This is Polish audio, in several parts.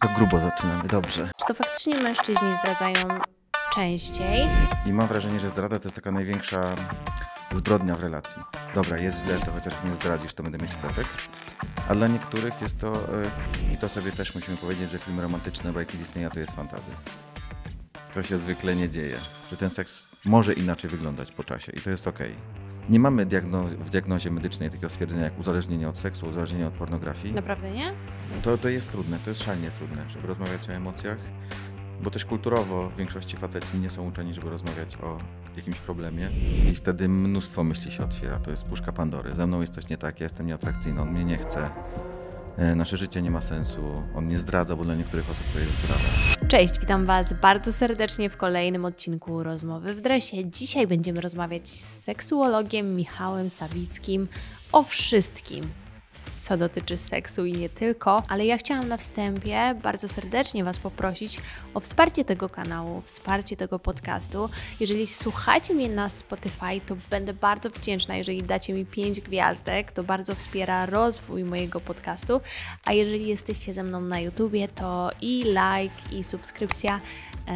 To grubo zaczynamy, dobrze. Czy to faktycznie mężczyźni zdradzają częściej? I mam wrażenie, że zdrada to jest taka największa zbrodnia w relacji. Dobra, jest źle, to chociaż mnie zdradzisz, to będę mieć pretekst. A dla niektórych jest to, yy, i to sobie też musimy powiedzieć, że film romantyczny bajki Disneya to jest fantazja. To się zwykle nie dzieje, że ten seks może inaczej wyglądać po czasie i to jest okej. Okay. Nie mamy w diagnozie medycznej takiego stwierdzenia jak uzależnienie od seksu, uzależnienie od pornografii. Naprawdę nie? To, to jest trudne, to jest szalenie trudne, żeby rozmawiać o emocjach, bo też kulturowo w większości faceci nie są uczeni, żeby rozmawiać o jakimś problemie i wtedy mnóstwo myśli się otwiera. To jest puszka Pandory. Ze mną jest coś nie tak, ja jestem nieatrakcyjny, on mnie nie chce, e, nasze życie nie ma sensu, on nie zdradza, bo dla niektórych osób to jest zdrada. Cześć, witam Was bardzo serdecznie w kolejnym odcinku Rozmowy w Dresie. Dzisiaj będziemy rozmawiać z seksuologiem Michałem Sawickim o wszystkim, co dotyczy seksu i nie tylko, ale ja chciałam na wstępie bardzo serdecznie Was poprosić o wsparcie tego kanału, wsparcie tego podcastu. Jeżeli słuchacie mnie na Spotify, to będę bardzo wdzięczna, jeżeli dacie mi 5 gwiazdek, to bardzo wspiera rozwój mojego podcastu. A jeżeli jesteście ze mną na YouTubie, to i like, i subskrypcja e,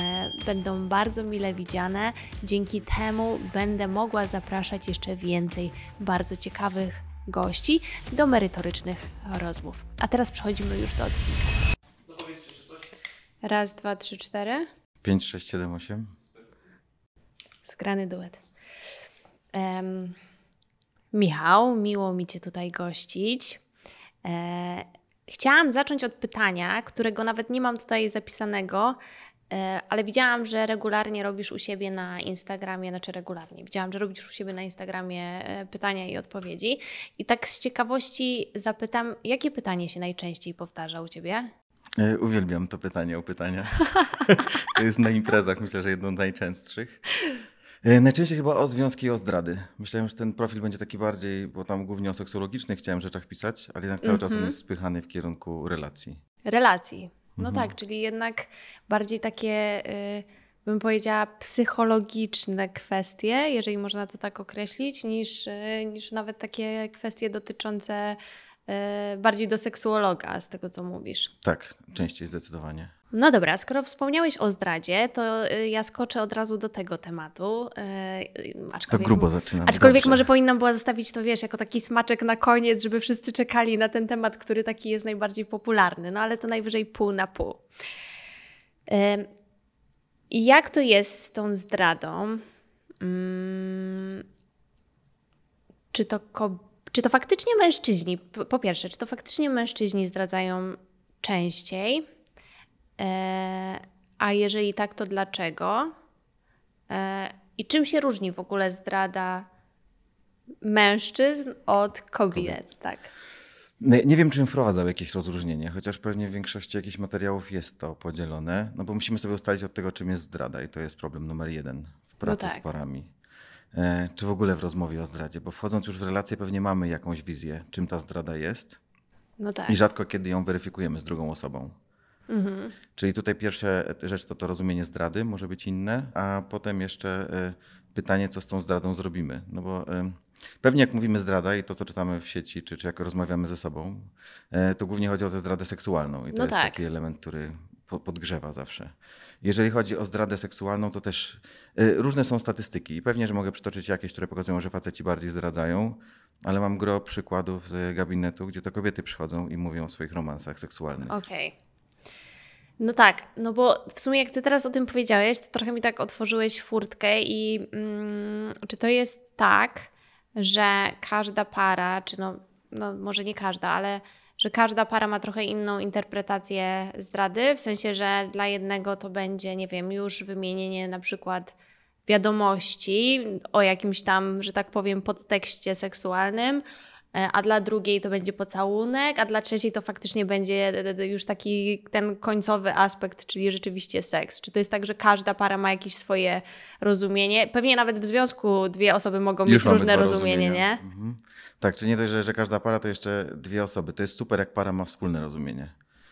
będą bardzo mile widziane. Dzięki temu będę mogła zapraszać jeszcze więcej bardzo ciekawych gości do merytorycznych rozmów. A teraz przechodzimy już do odcinka. Raz, dwa, trzy, cztery. Pięć, sześć, siedem, osiem. Zgrany duet. Um, Michał, miło mi Cię tutaj gościć. E, chciałam zacząć od pytania, którego nawet nie mam tutaj zapisanego, E, ale widziałam, że regularnie robisz u siebie na Instagramie, znaczy regularnie, widziałam, że robisz u siebie na Instagramie e, pytania i odpowiedzi. I tak z ciekawości zapytam, jakie pytanie się najczęściej powtarza u ciebie? E, uwielbiam to pytanie o pytania. to jest na imprezach, myślę, że jedno z najczęstszych. Najczęściej chyba o związki i o zdrady. Myślałem, że ten profil będzie taki bardziej, bo tam głównie o seksologicznych chciałem rzeczach pisać, ale jednak cały mm -hmm. czas on mhm. jest spychany w kierunku relacji. Relacji. No mhm. tak, czyli jednak bardziej takie, y, bym powiedziała, psychologiczne kwestie, jeżeli można to tak określić, niż, y, niż nawet takie kwestie dotyczące y, bardziej do seksuologa, z tego co mówisz. Tak, częściej zdecydowanie. No dobra, skoro wspomniałeś o zdradzie, to y, ja skoczę od razu do tego tematu. Y, y, aczkolwiek, to grubo zaczynam. Aczkolwiek Dobrze. może powinnam była zostawić to, wiesz, jako taki smaczek na koniec, żeby wszyscy czekali na ten temat, który taki jest najbardziej popularny. No ale to najwyżej pół na pół. jak to jest z tą zdradą? Mm, czy to, czy to faktycznie mężczyźni, po pierwsze, czy to faktycznie mężczyźni zdradzają częściej? E, a jeżeli tak, to dlaczego? E, I czym się różni w ogóle zdrada mężczyzn od kobiet? kobiet. Tak. No, nie wiem, czym wprowadzał jakieś rozróżnienie, chociaż pewnie w większości jakichś materiałów jest to podzielone, no bo musimy sobie ustalić od tego, czym jest zdrada i to jest problem numer jeden w no pracy no tak. z parami. E, czy w ogóle w rozmowie o zdradzie, bo wchodząc już w relację pewnie mamy jakąś wizję, czym ta zdrada jest. No tak. I rzadko kiedy ją weryfikujemy z drugą osobą. Mhm. Czyli tutaj pierwsza rzecz to to rozumienie zdrady może być inne, a potem jeszcze e, pytanie, co z tą zdradą zrobimy. No bo e, pewnie jak mówimy zdrada i to, co czytamy w sieci, czy, czy jak rozmawiamy ze sobą, e, to głównie chodzi o tę zdradę seksualną i to no jest tak. taki element, który podgrzewa zawsze. Jeżeli chodzi o zdradę seksualną, to też różne są statystyki i pewnie, że mogę przytoczyć jakieś, które pokazują, że faceci bardziej zdradzają, ale mam gro przykładów z gabinetu, gdzie to kobiety przychodzą i mówią o swoich romansach seksualnych. Okej. Okay. No tak, no bo w sumie jak ty teraz o tym powiedziałeś, to trochę mi tak otworzyłeś furtkę i mm, czy to jest tak, że każda para, czy no, no może nie każda, ale że każda para ma trochę inną interpretację zdrady, w sensie, że dla jednego to będzie, nie wiem, już wymienienie na przykład wiadomości o jakimś tam, że tak powiem, podtekście seksualnym, E, a dla drugiej to będzie pocałunek, a dla trzeciej to faktycznie będzie e, e, już taki ten końcowy aspekt, czyli rzeczywiście seks. Czy to jest tak, że każda para ma jakieś swoje rozumienie? Pewnie nawet w związku dwie osoby mogą już mieć różne rozumienie, nie? Mhm. Tak, czy nie dość, że, że każda para to jeszcze dwie osoby. To jest super, jak para ma wspólne rozumienie.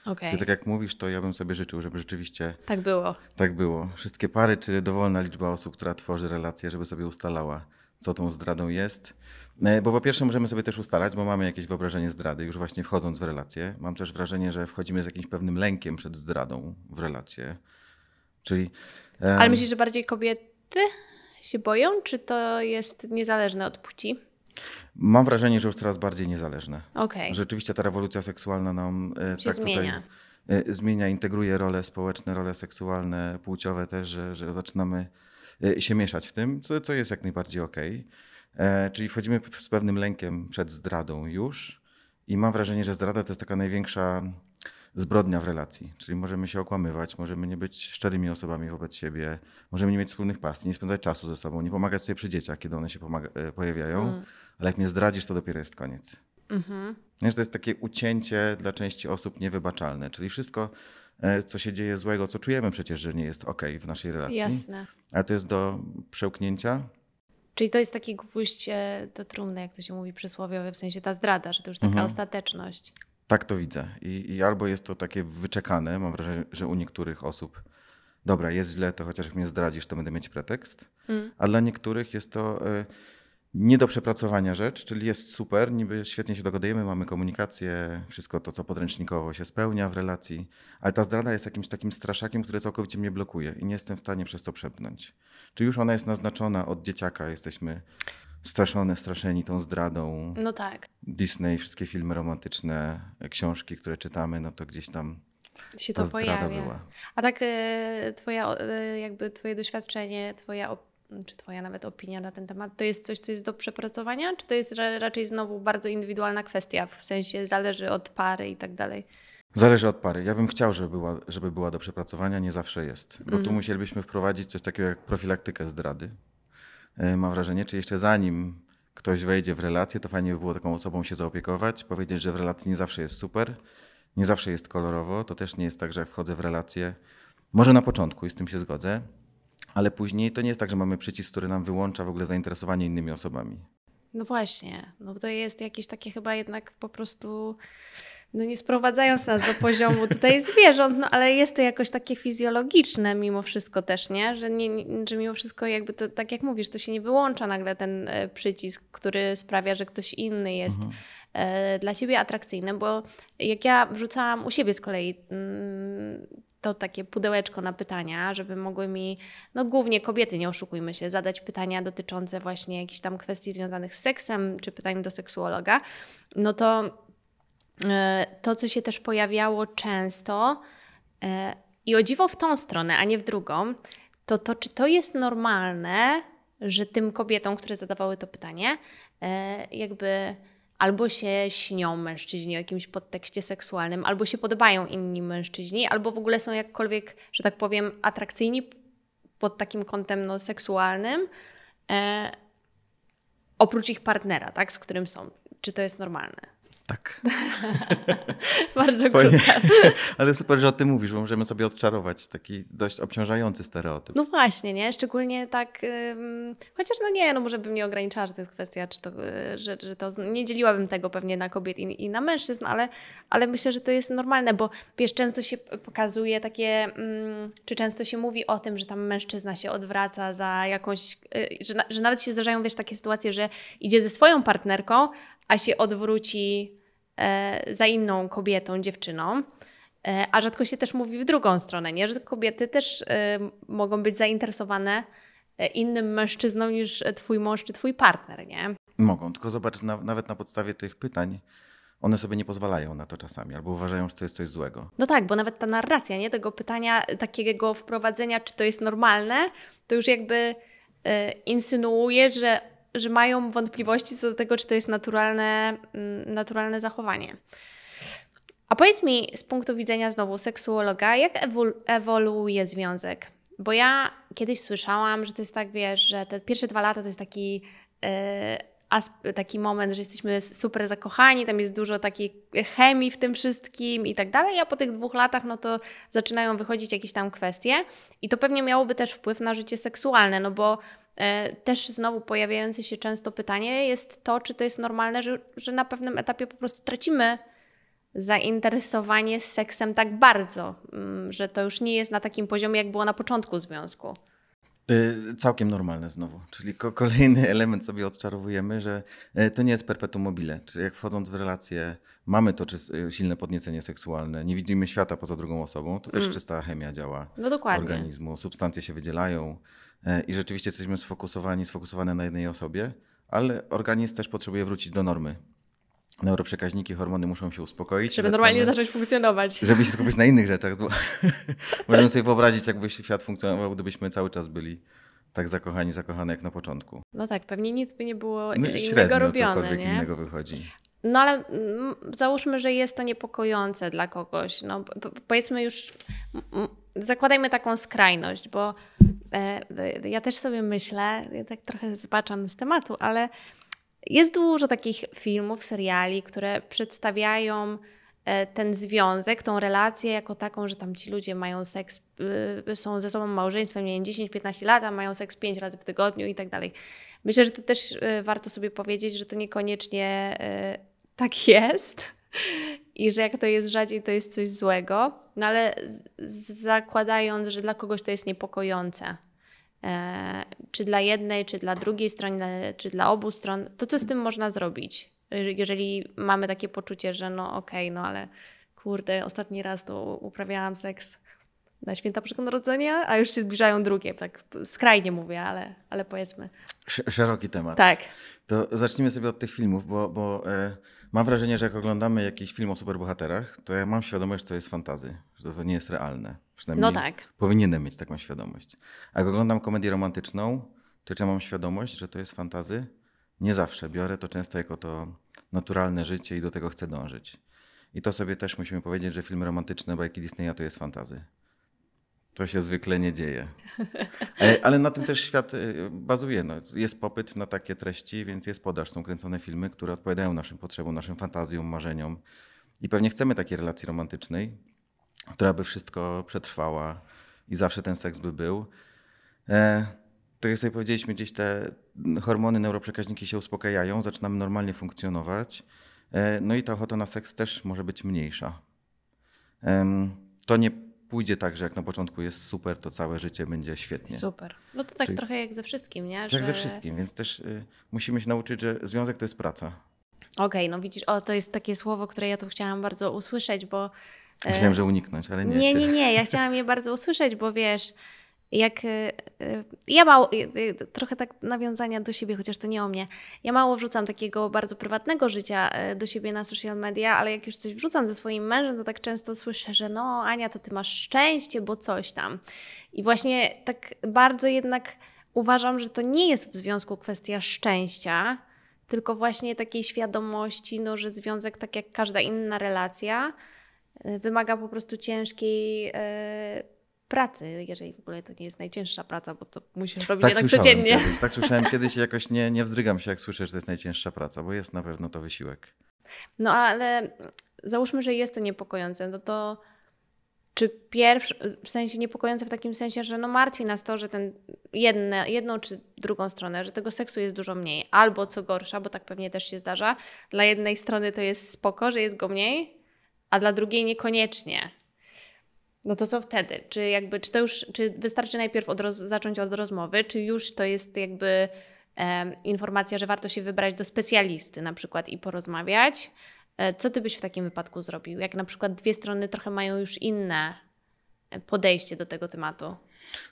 Okay. tak jak mówisz, to ja bym sobie życzył, żeby rzeczywiście. Tak było. Tak było. Wszystkie pary, czy dowolna liczba osób, która tworzy relacje, żeby sobie ustalała, co tą zdradą jest E, bo po pierwsze możemy sobie też ustalać, bo mamy jakieś wyobrażenie zdrady, już właśnie wchodząc w relację. Mam też wrażenie, że wchodzimy z jakimś pewnym lękiem przed zdradą w relację. Czyli. Um... Ale myślisz, że bardziej kobiety się boją, czy to jest niezależne od płci? Mam wrażenie, że już coraz bardziej niezależne. Okay. Rzeczywiście ta rewolucja seksualna nam e, się tak zmienia. tutaj e, zmienia, integruje role społeczne, role seksualne, płciowe też, że, że zaczynamy e, się mieszać w tym, co, co jest jak najbardziej okej. Okay. E, czyli wchodzimy z pewnym lękiem przed zdradą już i mam wrażenie, że zdrada to jest taka największa zbrodnia w relacji. Czyli możemy się okłamywać, możemy nie być szczerymi osobami wobec siebie, możemy nie mieć wspólnych pasji, nie spędzać czasu ze sobą, nie pomagać sobie przy dzieciach, kiedy one się e, pojawiają, mm. ale jak mnie zdradzisz, to dopiero jest koniec. Mhm. Wiesz, to jest takie ucięcie dla części osób niewybaczalne, czyli wszystko, e, co się dzieje złego, co czujemy przecież, że nie jest ok w naszej relacji. Jasne. Ale to jest do przełknięcia, Czyli to jest taki gwóźdź do trumny, jak to się mówi przysłowiowe, w sensie ta zdrada, że to już taka mhm. ostateczność. Tak to widzę. I, I, albo jest to takie wyczekane, mam wrażenie, że u niektórych osób, dobra, jest źle, to chociaż jak mnie zdradzisz, to będę mieć pretekst. Mm. A dla niektórych jest to. Y nie do przepracowania rzecz, czyli jest super, niby świetnie się dogadujemy, mamy komunikację, wszystko to, co podręcznikowo się spełnia w relacji, ale ta zdrada jest jakimś takim straszakiem, który całkowicie mnie blokuje i nie jestem w stanie przez to przepnąć. Czy już ona jest naznaczona od dzieciaka, jesteśmy straszone, straszeni tą zdradą. No tak. Disney, wszystkie filmy romantyczne, książki, które czytamy, no to gdzieś tam się to pojawia. Była. A tak e, twoja, e, jakby twoje doświadczenie, twoja czy Twoja nawet opinia na ten temat, to jest coś, co jest do przepracowania, czy to jest raczej znowu bardzo indywidualna kwestia, w sensie zależy od pary i tak dalej? Zależy od pary. Ja bym chciał, żeby była, żeby była do przepracowania, nie zawsze jest. Bo mm. tu mhm. musielibyśmy wprowadzić coś takiego jak profilaktykę zdrady. E, mam wrażenie, czy jeszcze zanim ktoś wejdzie w relację, to fajnie by było taką osobą się zaopiekować, powiedzieć, że w relacji nie zawsze jest super, nie zawsze jest kolorowo. To też nie jest tak, że jak wchodzę w relację, może na początku i z tym się zgodzę, ale później to nie jest tak, że mamy przycisk, który nam wyłącza w ogóle zainteresowanie innymi osobami. No właśnie, no to jest jakieś takie chyba jednak po prostu, no nie sprowadzając nas do poziomu tutaj zwierząt, no ale jest to jakoś takie fizjologiczne mimo wszystko też, nie? Że, nie, że mimo wszystko jakby to, tak jak mówisz, to się nie wyłącza nagle ten e, przycisk, który sprawia, że ktoś inny jest mhm. E, dla ciebie atrakcyjny, bo jak ja wrzucałam u siebie z kolei mm, to takie pudełeczko na pytania, żeby mogły mi, no głównie kobiety, nie oszukujmy się, zadać pytania dotyczące właśnie jakichś tam kwestii związanych z seksem, czy pytań do seksuologa, no to e, to, co się też pojawiało często e, i o dziwo w tą stronę, a nie w drugą, to to, czy to jest normalne, że tym kobietom, które zadawały to pytanie, e, jakby albo się śnią mężczyźni o jakimś podtekście seksualnym, albo się podobają inni mężczyźni, albo w ogóle są jakkolwiek, że tak powiem, atrakcyjni pod takim kątem no, seksualnym, e, oprócz ich partnera, tak, z którym są. Czy to jest normalne? tak. Bardzo Fajnie. Ale super, że o tym mówisz, bo możemy sobie odczarować taki dość obciążający stereotyp. No właśnie, nie? Szczególnie tak, um, chociaż no nie, no może bym nie ograniczała, że to jest kwestia, czy to, y, że, że to, nie dzieliłabym tego pewnie na kobiet i, i na mężczyzn, ale, ale myślę, że to jest normalne, bo wiesz, często się pokazuje takie, um, czy często się mówi o tym, że tam mężczyzna się odwraca za jakąś, y, że, że nawet się zdarzają, wiesz, takie sytuacje, że idzie ze swoją partnerką, a się odwróci E, za inną kobietą, dziewczyną. E, a rzadko się też mówi w drugą stronę, nie? że kobiety też e, mogą być zainteresowane innym mężczyzną niż twój mąż czy twój partner, nie? Mogą, tylko zobacz, na, nawet na podstawie tych pytań one sobie nie pozwalają na to czasami, albo uważają, że to jest coś złego. No tak, bo nawet ta narracja, nie? Tego pytania, takiego wprowadzenia, czy to jest normalne, to już jakby e, insynuuje, że że mają wątpliwości co do tego, czy to jest naturalne, mm, naturalne zachowanie. A powiedz mi z punktu widzenia znowu seksuologa, jak ewol ewoluuje związek? Bo ja kiedyś słyszałam, że to jest tak, wiesz, że te pierwsze dwa lata to jest taki e, taki moment, że jesteśmy super zakochani, tam jest dużo takiej chemii w tym wszystkim i tak dalej, a po tych dwóch latach no to zaczynają wychodzić jakieś tam kwestie i to pewnie miałoby też wpływ na życie seksualne, no bo e, też znowu pojawiające się często pytanie jest to, czy to jest normalne, że, że na pewnym etapie po prostu tracimy zainteresowanie seksem tak bardzo, mm, że to już nie jest na takim poziomie, jak było na początku związku. Y, całkiem normalne znowu, czyli kolejny element sobie odczarowujemy, że y, to nie jest perpetuum mobile. Czyli jak wchodząc w relacje mamy to y, silne podniecenie seksualne, nie widzimy świata poza drugą osobą, to też mm. czysta chemia działa no dokładnie. organizmu, substancje się wydzielają i rzeczywiście jesteśmy sfokusowani, sfokusowane na jednej osobie, ale organizm też potrzebuje wrócić do normy neuroprzekaźniki, hormony muszą się uspokoić. Żeby normalnie zacząć funkcjonować. Żeby się skupić na innych rzeczach. możemy sobie wyobrazić, jakby świat funkcjonował, gdybyśmy cały czas byli tak zakochani, zakochane jak na początku. No tak, pewnie nic by nie było no, innego robione. Nie? innego wychodzi. No ale mm, załóżmy, że jest to niepokojące dla kogoś. No, powiedzmy już, zakładajmy taką skrajność, bo e, ja też sobie myślę, ja tak trochę zbaczam z tematu, ale jest dużo takich filmów, seriali, które przedstawiają e, ten związek, tą relację jako taką, że tam ci ludzie mają seks, y, są ze sobą małżeństwem, nie 10-15 lat, a mają seks 5 razy w tygodniu i tak dalej. Myślę, że to też y, warto sobie powiedzieć, że to niekoniecznie y, tak jest i że jak to jest rzadziej, to jest coś złego, no ale zakładając, że dla kogoś to jest niepokojące. E, czy dla jednej, czy dla drugiej strony, czy dla obu stron, to co z tym można zrobić? Jeżeli mamy takie poczucie, że no okej, okay, no ale kurde, ostatni raz to uprawiałam seks na święta Bożego Narodzenia, a już się zbliżają drugie, tak skrajnie mówię, ale, ale powiedzmy. Szeroki temat. Tak. To zacznijmy sobie od tych filmów, bo, bo e, mam wrażenie, że jak oglądamy jakiś film o superbohaterach, to ja mam świadomość, że to jest fantazy to, to nie jest realne. Przynajmniej no tak. powinienem mieć taką świadomość. A jak oglądam komedię romantyczną, to czy mam świadomość, że to jest fantazy? Nie zawsze. Biorę to często jako to naturalne życie i do tego chcę dążyć. I to sobie też musimy powiedzieć, że filmy romantyczne, bajki Disneya to jest fantazy. To się zwykle nie dzieje. E, ale na tym też świat e, bazuje. No, jest popyt na takie treści, więc jest podaż. Są kręcone filmy, które odpowiadają naszym potrzebom, naszym fantazjom, marzeniom. I pewnie chcemy takiej relacji romantycznej, która by wszystko przetrwała i zawsze ten seks by był. E, tak jak sobie powiedzieliśmy, gdzieś te hormony, neuroprzekaźniki się uspokajają, zaczynamy normalnie funkcjonować, e, no i ta ochota na seks też może być mniejsza. E, to nie pójdzie tak, że jak na początku jest super, to całe życie będzie świetnie. Super. No to tak Czyli, trochę jak ze wszystkim, nie? Tak że... ze wszystkim, więc też y, musimy się nauczyć, że związek to jest praca. Okej, okay, no widzisz, o to jest takie słowo, które ja tu chciałam bardzo usłyszeć, bo Myślałem, że uniknąć, ale nie. Nie, nie, nie. Ja chciałam je bardzo usłyszeć, bo wiesz, jak y, y, ja mało, y, trochę tak nawiązania do siebie, chociaż to nie o mnie. Ja mało wrzucam takiego bardzo prywatnego życia do siebie na social media, ale jak już coś wrzucam ze swoim mężem, to tak często słyszę, że no Ania, to ty masz szczęście, bo coś tam. I właśnie tak bardzo jednak uważam, że to nie jest w związku kwestia szczęścia, tylko właśnie takiej świadomości, no, że związek, tak jak każda inna relacja, Y, wymaga po prostu ciężkiej y, pracy, jeżeli w ogóle to nie jest najcięższa praca, bo to musisz robić tak jednak codziennie. Kiedyś, tak słyszałem kiedyś jakoś nie, nie wzdrygam się, jak słyszę, że to jest najcięższa praca, bo jest na pewno to wysiłek. No ale załóżmy, że jest to niepokojące, no to czy pierwszy, w sensie niepokojące w takim sensie, że no martwi nas to, że ten jedne, jedną czy drugą stronę, że tego seksu jest dużo mniej, albo co gorsza, bo tak pewnie też się zdarza, dla jednej strony to jest spoko, że jest go mniej, a dla drugiej niekoniecznie. No to co wtedy? Czy jakby, czy to już, czy wystarczy najpierw od roz, zacząć od rozmowy, czy już to jest jakby e, informacja, że warto się wybrać do specjalisty na przykład i porozmawiać? E, co ty byś w takim wypadku zrobił? Jak na przykład dwie strony trochę mają już inne e, podejście do tego tematu?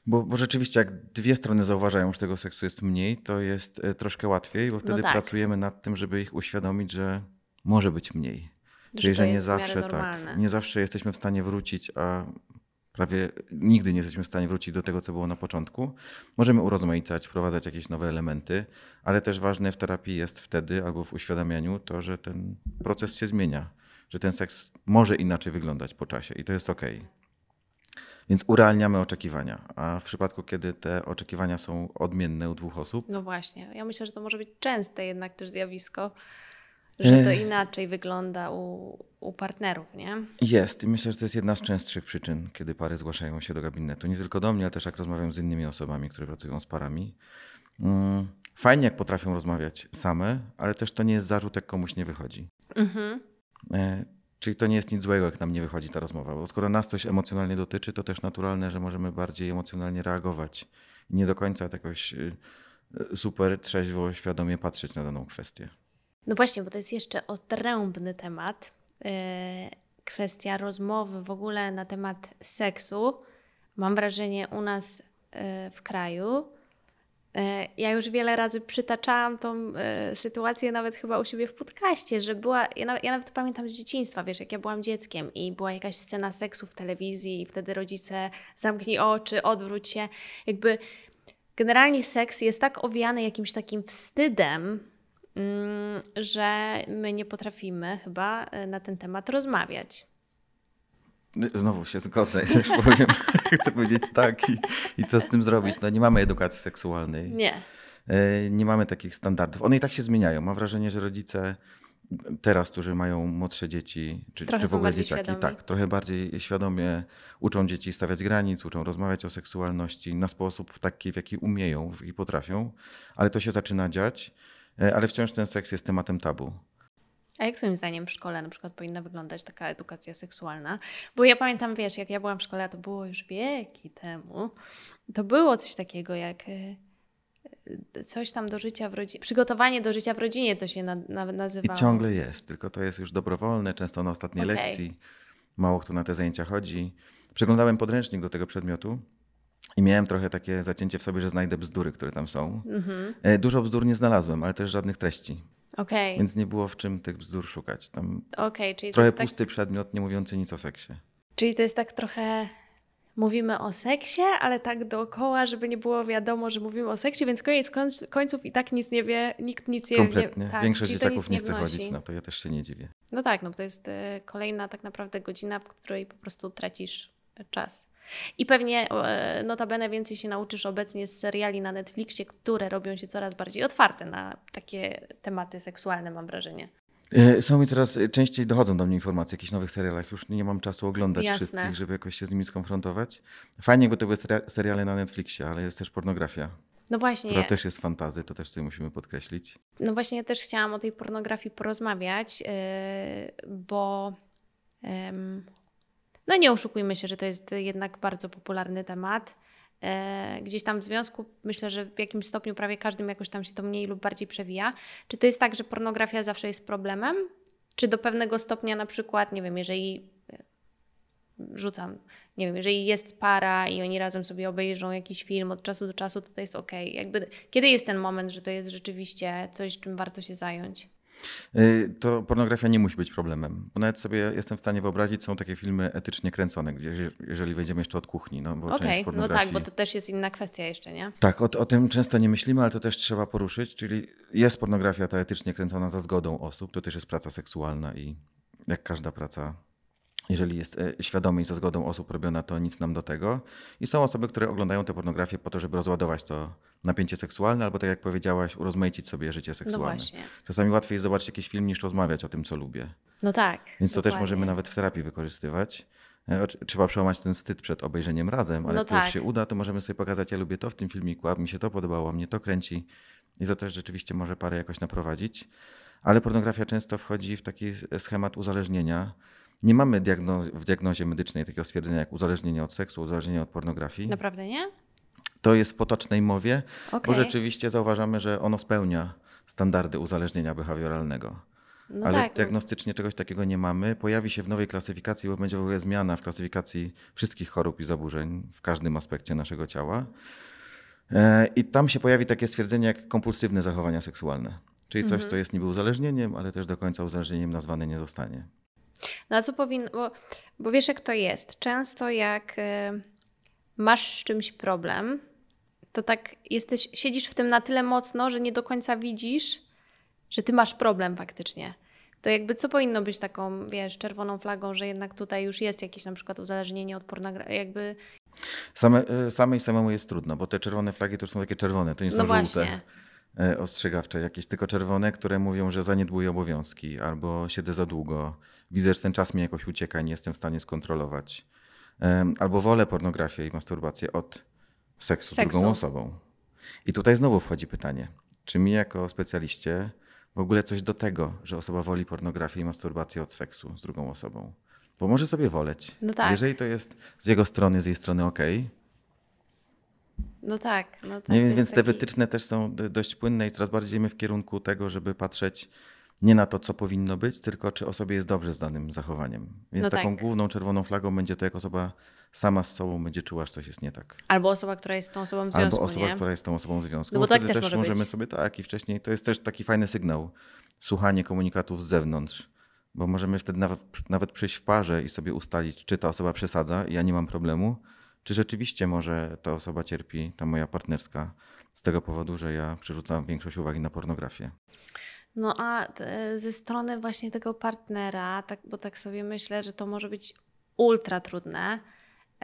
Bo, bo, rzeczywiście, jak dwie strony zauważają, że tego seksu jest mniej, to jest e, troszkę łatwiej, bo no wtedy no tak. pracujemy nad tym, żeby ich uświadomić, że może być mniej. Że Czyli, że nie zawsze tak. Nie zawsze jesteśmy w stanie wrócić, a prawie nigdy nie jesteśmy w stanie wrócić do tego, co było na początku. Możemy urozmaicać, wprowadzać jakieś nowe elementy, ale też ważne w terapii jest wtedy albo w uświadamianiu to, że ten proces się zmienia, że ten seks może inaczej wyglądać po czasie i to jest ok. Więc urealniamy oczekiwania, a w przypadku, kiedy te oczekiwania są odmienne u dwóch osób. No właśnie, ja myślę, że to może być częste jednak też zjawisko, że to e, inaczej wygląda u, u partnerów, nie? Jest i myślę, że to jest jedna z częstszych przyczyn, kiedy pary zgłaszają się do gabinetu. Nie tylko do mnie, ale też jak rozmawiam z innymi osobami, które pracują z parami. Mm, fajnie, jak potrafią rozmawiać same, ale też to nie jest zarzut, jak komuś nie wychodzi. Mhm. E, czyli to nie jest nic złego, jak nam nie wychodzi ta rozmowa, bo skoro nas coś emocjonalnie dotyczy, to też naturalne, że możemy bardziej emocjonalnie reagować. Nie do końca jakoś y, super trzeźwo, świadomie patrzeć na daną kwestię. No właśnie, bo to jest jeszcze odrębny temat. E, kwestia rozmowy w ogóle na temat seksu. Mam wrażenie u nas e, w kraju. E, ja już wiele razy przytaczałam tą sytuację, nawet chyba u siebie w podcaście, że była. Ja nawet, ja nawet pamiętam z dzieciństwa, wiesz, jak ja byłam dzieckiem i była jakaś scena seksu w telewizji, i wtedy rodzice zamknij oczy, odwróć się. Jakby generalnie seks jest tak owijany jakimś takim wstydem, Mm, że my nie potrafimy chyba e, na ten temat rozmawiać. No znowu się zgodzę, też powiem, chcę powiedzieć tak i, i, co z tym zrobić. No nie mamy edukacji seksualnej. Nie. E, nie mamy takich standardów. One i tak się zmieniają. Mam wrażenie, że rodzice teraz, którzy mają młodsze dzieci, czy, czy w ogóle dzieciaki, świadomi. tak, trochę bardziej świadomie uczą dzieci stawiać granic, uczą rozmawiać o seksualności na sposób taki, w jaki umieją i potrafią, ale to się zaczyna dziać. E, ale wciąż ten seks jest tematem tabu. A jak swoim zdaniem w szkole na przykład powinna wyglądać taka edukacja seksualna? Bo ja pamiętam, wiesz, jak ja byłam w szkole, a to było już wieki temu, to było coś takiego jak e, e, coś tam do życia w rodzinie, przygotowanie do życia w rodzinie to się na, na, nazywało. I ciągle jest, tylko to jest już dobrowolne, często na ostatniej okay. lekcji. Mało kto na te zajęcia chodzi. Przeglądałem podręcznik do tego przedmiotu i miałem trochę takie zacięcie w sobie, że znajdę bzdury, które tam są. Mhm. E, dużo bzdur nie znalazłem, ale też żadnych treści. Okay. Więc nie było w czym tych bzdur szukać. Tam okay, czyli trochę tak- pusty tak... przedmiot, nie mówiący nic o seksie. Czyli to jest tak trochę mówimy o seksie, ale tak dookoła, żeby nie było wiadomo, że mówimy o seksie, więc koniec końców i tak nic nie wie, nikt nic nie wie. Kompletnie. Tak, Większość dzieciaków nie, nie chce chodzić na to, ja też się nie dziwię. No tak, no to jest y, kolejna tak naprawdę godzina, w której po prostu tracisz czas. I pewnie e, notabene więcej się nauczysz obecnie z seriali na Netflixie, które robią się coraz bardziej otwarte na takie tematy seksualne, mam wrażenie. E, są mi coraz e, częściej dochodzą do mnie informacje o jakichś nowych serialach. Już nie mam czasu oglądać Jasne. wszystkich, żeby jakoś się z nimi skonfrontować. Fajnie, bo to były seriale na Netflixie, ale jest też pornografia. No właśnie. Która też jest fantazy, to też coś musimy podkreślić. No właśnie, ja też chciałam o tej pornografii porozmawiać, bo no nie oszukujmy się, że to jest jednak bardzo popularny temat. E, gdzieś tam w związku, myślę, że w jakimś stopniu prawie każdym jakoś tam się to mniej lub bardziej przewija. Czy to jest tak, że pornografia zawsze jest problemem? Czy do pewnego stopnia na przykład, nie wiem, jeżeli e, rzucam, nie wiem, jeżeli jest para i oni razem sobie obejrzą jakiś film od czasu do czasu, to to jest ok. Jakby, kiedy jest ten moment, że to jest rzeczywiście coś, czym warto się zająć? Y, to pornografia nie musi być problemem. Bo nawet sobie jestem w stanie wyobrazić, są takie filmy etycznie kręcone, gdzie, jeżeli wejdziemy jeszcze od kuchni. No, Okej, okay, pornografii... no tak, bo to też jest inna kwestia jeszcze, nie? Tak, o, o, tym często nie myślimy, ale to też trzeba poruszyć, czyli jest pornografia ta etycznie kręcona za zgodą osób, to też jest praca seksualna i jak każda praca jeżeli jest e, świadomie i za zgodą osób robiona, to nic nam do tego. I są osoby, które oglądają tę pornografię po to, żeby rozładować to napięcie seksualne, albo tak jak powiedziałaś, urozmaicić sobie życie no seksualne. No właśnie. Czasami łatwiej jest zobaczyć jakiś film niż rozmawiać o tym, co lubię. No tak. Więc dokładnie. to też możemy nawet w terapii wykorzystywać. E, trzeba przełamać ten wstyd przed obejrzeniem razem, ale no jak tak. to już tak. się uda, to możemy sobie pokazać, ja lubię to w tym filmiku, a mi się to podobało, mnie to kręci. I to też rzeczywiście może parę jakoś naprowadzić. Ale pornografia często wchodzi w taki schemat uzależnienia. Nie mamy w diagnozie medycznej takiego stwierdzenia jak uzależnienie od seksu, uzależnienie od pornografii. Naprawdę nie? To jest w potocznej mowie, okay. bo rzeczywiście zauważamy, że ono spełnia standardy uzależnienia behawioralnego. No ale tak. No. diagnostycznie czegoś takiego nie mamy. Pojawi się w nowej klasyfikacji, bo będzie w ogóle zmiana w klasyfikacji wszystkich chorób i zaburzeń w każdym aspekcie naszego ciała. E, I tam się pojawi takie stwierdzenie jak kompulsywne zachowania seksualne. Czyli coś, mhm. co jest niby uzależnieniem, ale też do końca uzależnieniem nazwane nie zostanie. No a co powinno, bo, bo wiesz jak to jest. Często jak y, masz z czymś problem, to tak jesteś, siedzisz w tym na tyle mocno, że nie do końca widzisz, że ty masz problem faktycznie. To jakby co powinno być taką, wiesz, czerwoną flagą, że jednak tutaj już jest jakieś na przykład uzależnienie od pornografii, jakby... Same, e, samej samemu jest trudno, bo te czerwone flagi to już są takie czerwone, to nie są no żółte. Właśnie e, ostrzegawcze, jakieś tylko czerwone, które mówią, że zaniedbuję obowiązki albo siedzę za długo, widzę, że ten czas mi jakoś ucieka i nie jestem w stanie skontrolować. E, albo wolę pornografię i masturbację od seksu, z drugą osobą. I tutaj znowu wchodzi pytanie, czy mi jako specjaliście w ogóle coś do tego, że osoba woli pornografię i masturbację od seksu z drugą osobą? Bo może sobie woleć. No tak. Jeżeli to jest z jego strony, z jej strony ok. No tak. No tak Nie, więc te taki... wytyczne też są dość płynne i coraz bardziej my w kierunku tego, żeby patrzeć nie na to, co powinno być, tylko czy osobie jest dobrze z danym zachowaniem. Więc no taką tak. główną czerwoną flagą będzie to, jak osoba sama z sobą będzie czuła, że coś jest nie tak. Albo osoba, która jest tą osobą w związku. Albo osoba, nie? która jest tą osobą w związku. No bo tak też, też możemy być. sobie tak i wcześniej. To jest też taki fajny sygnał, słuchanie komunikatów z zewnątrz, bo możemy wtedy nawet, nawet przyjść w parze i sobie ustalić, czy ta osoba przesadza i ja nie mam problemu, czy rzeczywiście może ta osoba cierpi, ta moja partnerska, z tego powodu, że ja przerzucam większość uwagi na pornografię. No a e, ze strony właśnie tego partnera, tak, bo tak sobie myślę, że to może być ultra trudne,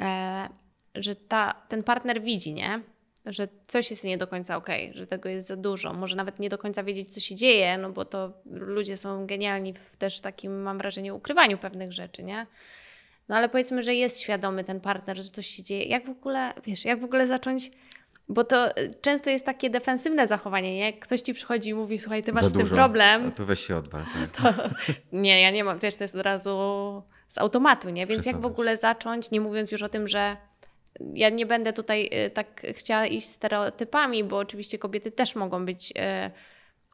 e, że ta, ten partner widzi, nie? Że coś jest nie do końca ok, że tego jest za dużo. Może nawet nie do końca wiedzieć, co się dzieje, no bo to ludzie są genialni w też takim, mam wrażenie, ukrywaniu pewnych rzeczy, nie? No ale powiedzmy, że jest świadomy ten partner, że coś się dzieje. Jak w ogóle, wiesz, jak w ogóle zacząć bo to y, często jest takie defensywne zachowanie, nie? Ktoś ci przychodzi i mówi, słuchaj, ty masz ten z tym problem. A to weź się odwal. Tak. nie, ja nie mam, wiesz, to jest od razu z automatu, nie? Więc jak w ogóle zacząć, nie mówiąc już o tym, że ja nie będę tutaj y, tak chciała iść stereotypami, bo oczywiście kobiety też mogą być y,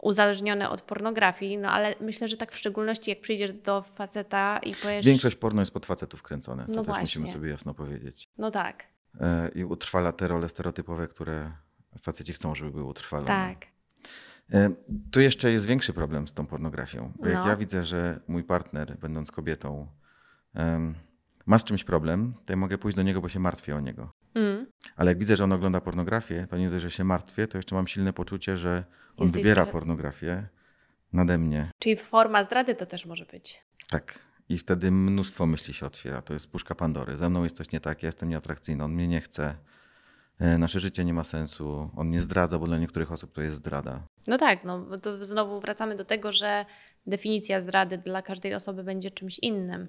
uzależnione od pornografii, no ale myślę, że tak w szczególności jak przyjdziesz do faceta i powiesz... Większość porno jest pod facetów kręcone, to no też właśnie. musimy sobie jasno powiedzieć. No tak. E, i utrwala te role stereotypowe, które faceci chcą, żeby były utrwalone. Tak. E, tu jeszcze jest większy problem z tą pornografią. Bo no. jak ja widzę, że mój partner, będąc kobietą, ma z czymś problem, to ja mogę pójść do niego, bo się martwię o niego. Mm. Ale jak widzę, że on ogląda pornografię, to nie dość, że się martwię, to jeszcze mam silne poczucie, że on Jesteś odbiera pornografię nade mnie. Czyli forma zdrady to też może być. Tak i wtedy mnóstwo myśli się otwiera. To jest puszka Pandory. Ze mną jest coś nie tak, ja jestem nieatrakcyjny, on mnie nie chce. E, nasze życie nie ma sensu, on nie zdradza, bo dla niektórych osób to jest zdrada. No tak, no to znowu wracamy do tego, że definicja zdrady dla każdej osoby będzie czymś innym.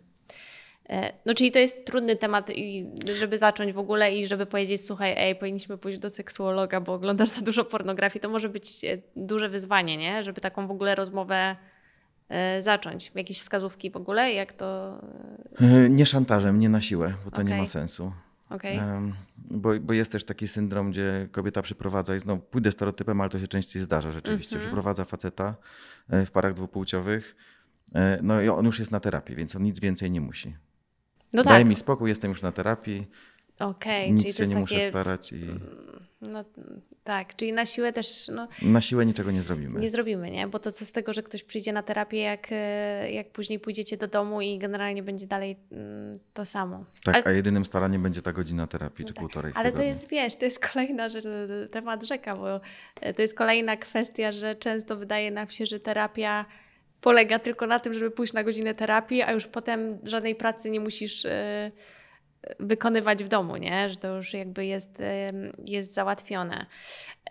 E, no czyli to jest trudny temat, żeby zacząć w ogóle i żeby powiedzieć, słuchaj, ej, powinniśmy pójść do seksuologa, bo oglądasz za dużo pornografii, to może być e, duże wyzwanie, nie? Żeby taką w ogóle rozmowę E, zacząć? Jakieś wskazówki w ogóle? Jak to. E, e, nie szantażem, nie na siłę, bo to okay. nie ma sensu. Okay. Bo, bo jest też taki syndrom, gdzie kobieta przyprowadza, no pójdę stereotypem, ale to się częściej zdarza rzeczywiście. Mm -hmm. Przyprowadza faceta w parach dwupłciowych, no i on już jest na terapii, więc on nic więcej nie musi. No Daj tak. mi spokój, jestem już na terapii, Okej, okay, Nic się nie takie... muszę starać i... Mm, no tak, czyli na siłę też. No, na siłę niczego nie zrobimy. Nie zrobimy, nie? Bo to co z tego, że ktoś przyjdzie na terapię, jak, e, jak później pójdziecie do domu i generalnie będzie dalej mm, to samo. Tak, ale... a jedynym staraniem będzie ta godzina terapii, no czy tak. Ale to jest, wiesz, to jest kolejna rzecz, temat rzeka, bo e, to jest kolejna kwestia, że często wydaje nam się, że terapia polega tylko na tym, żeby pójść na godzinę terapii, a już potem żadnej pracy nie musisz. Yy wykonywać w domu, nie? że to już jakby jest, jest załatwione.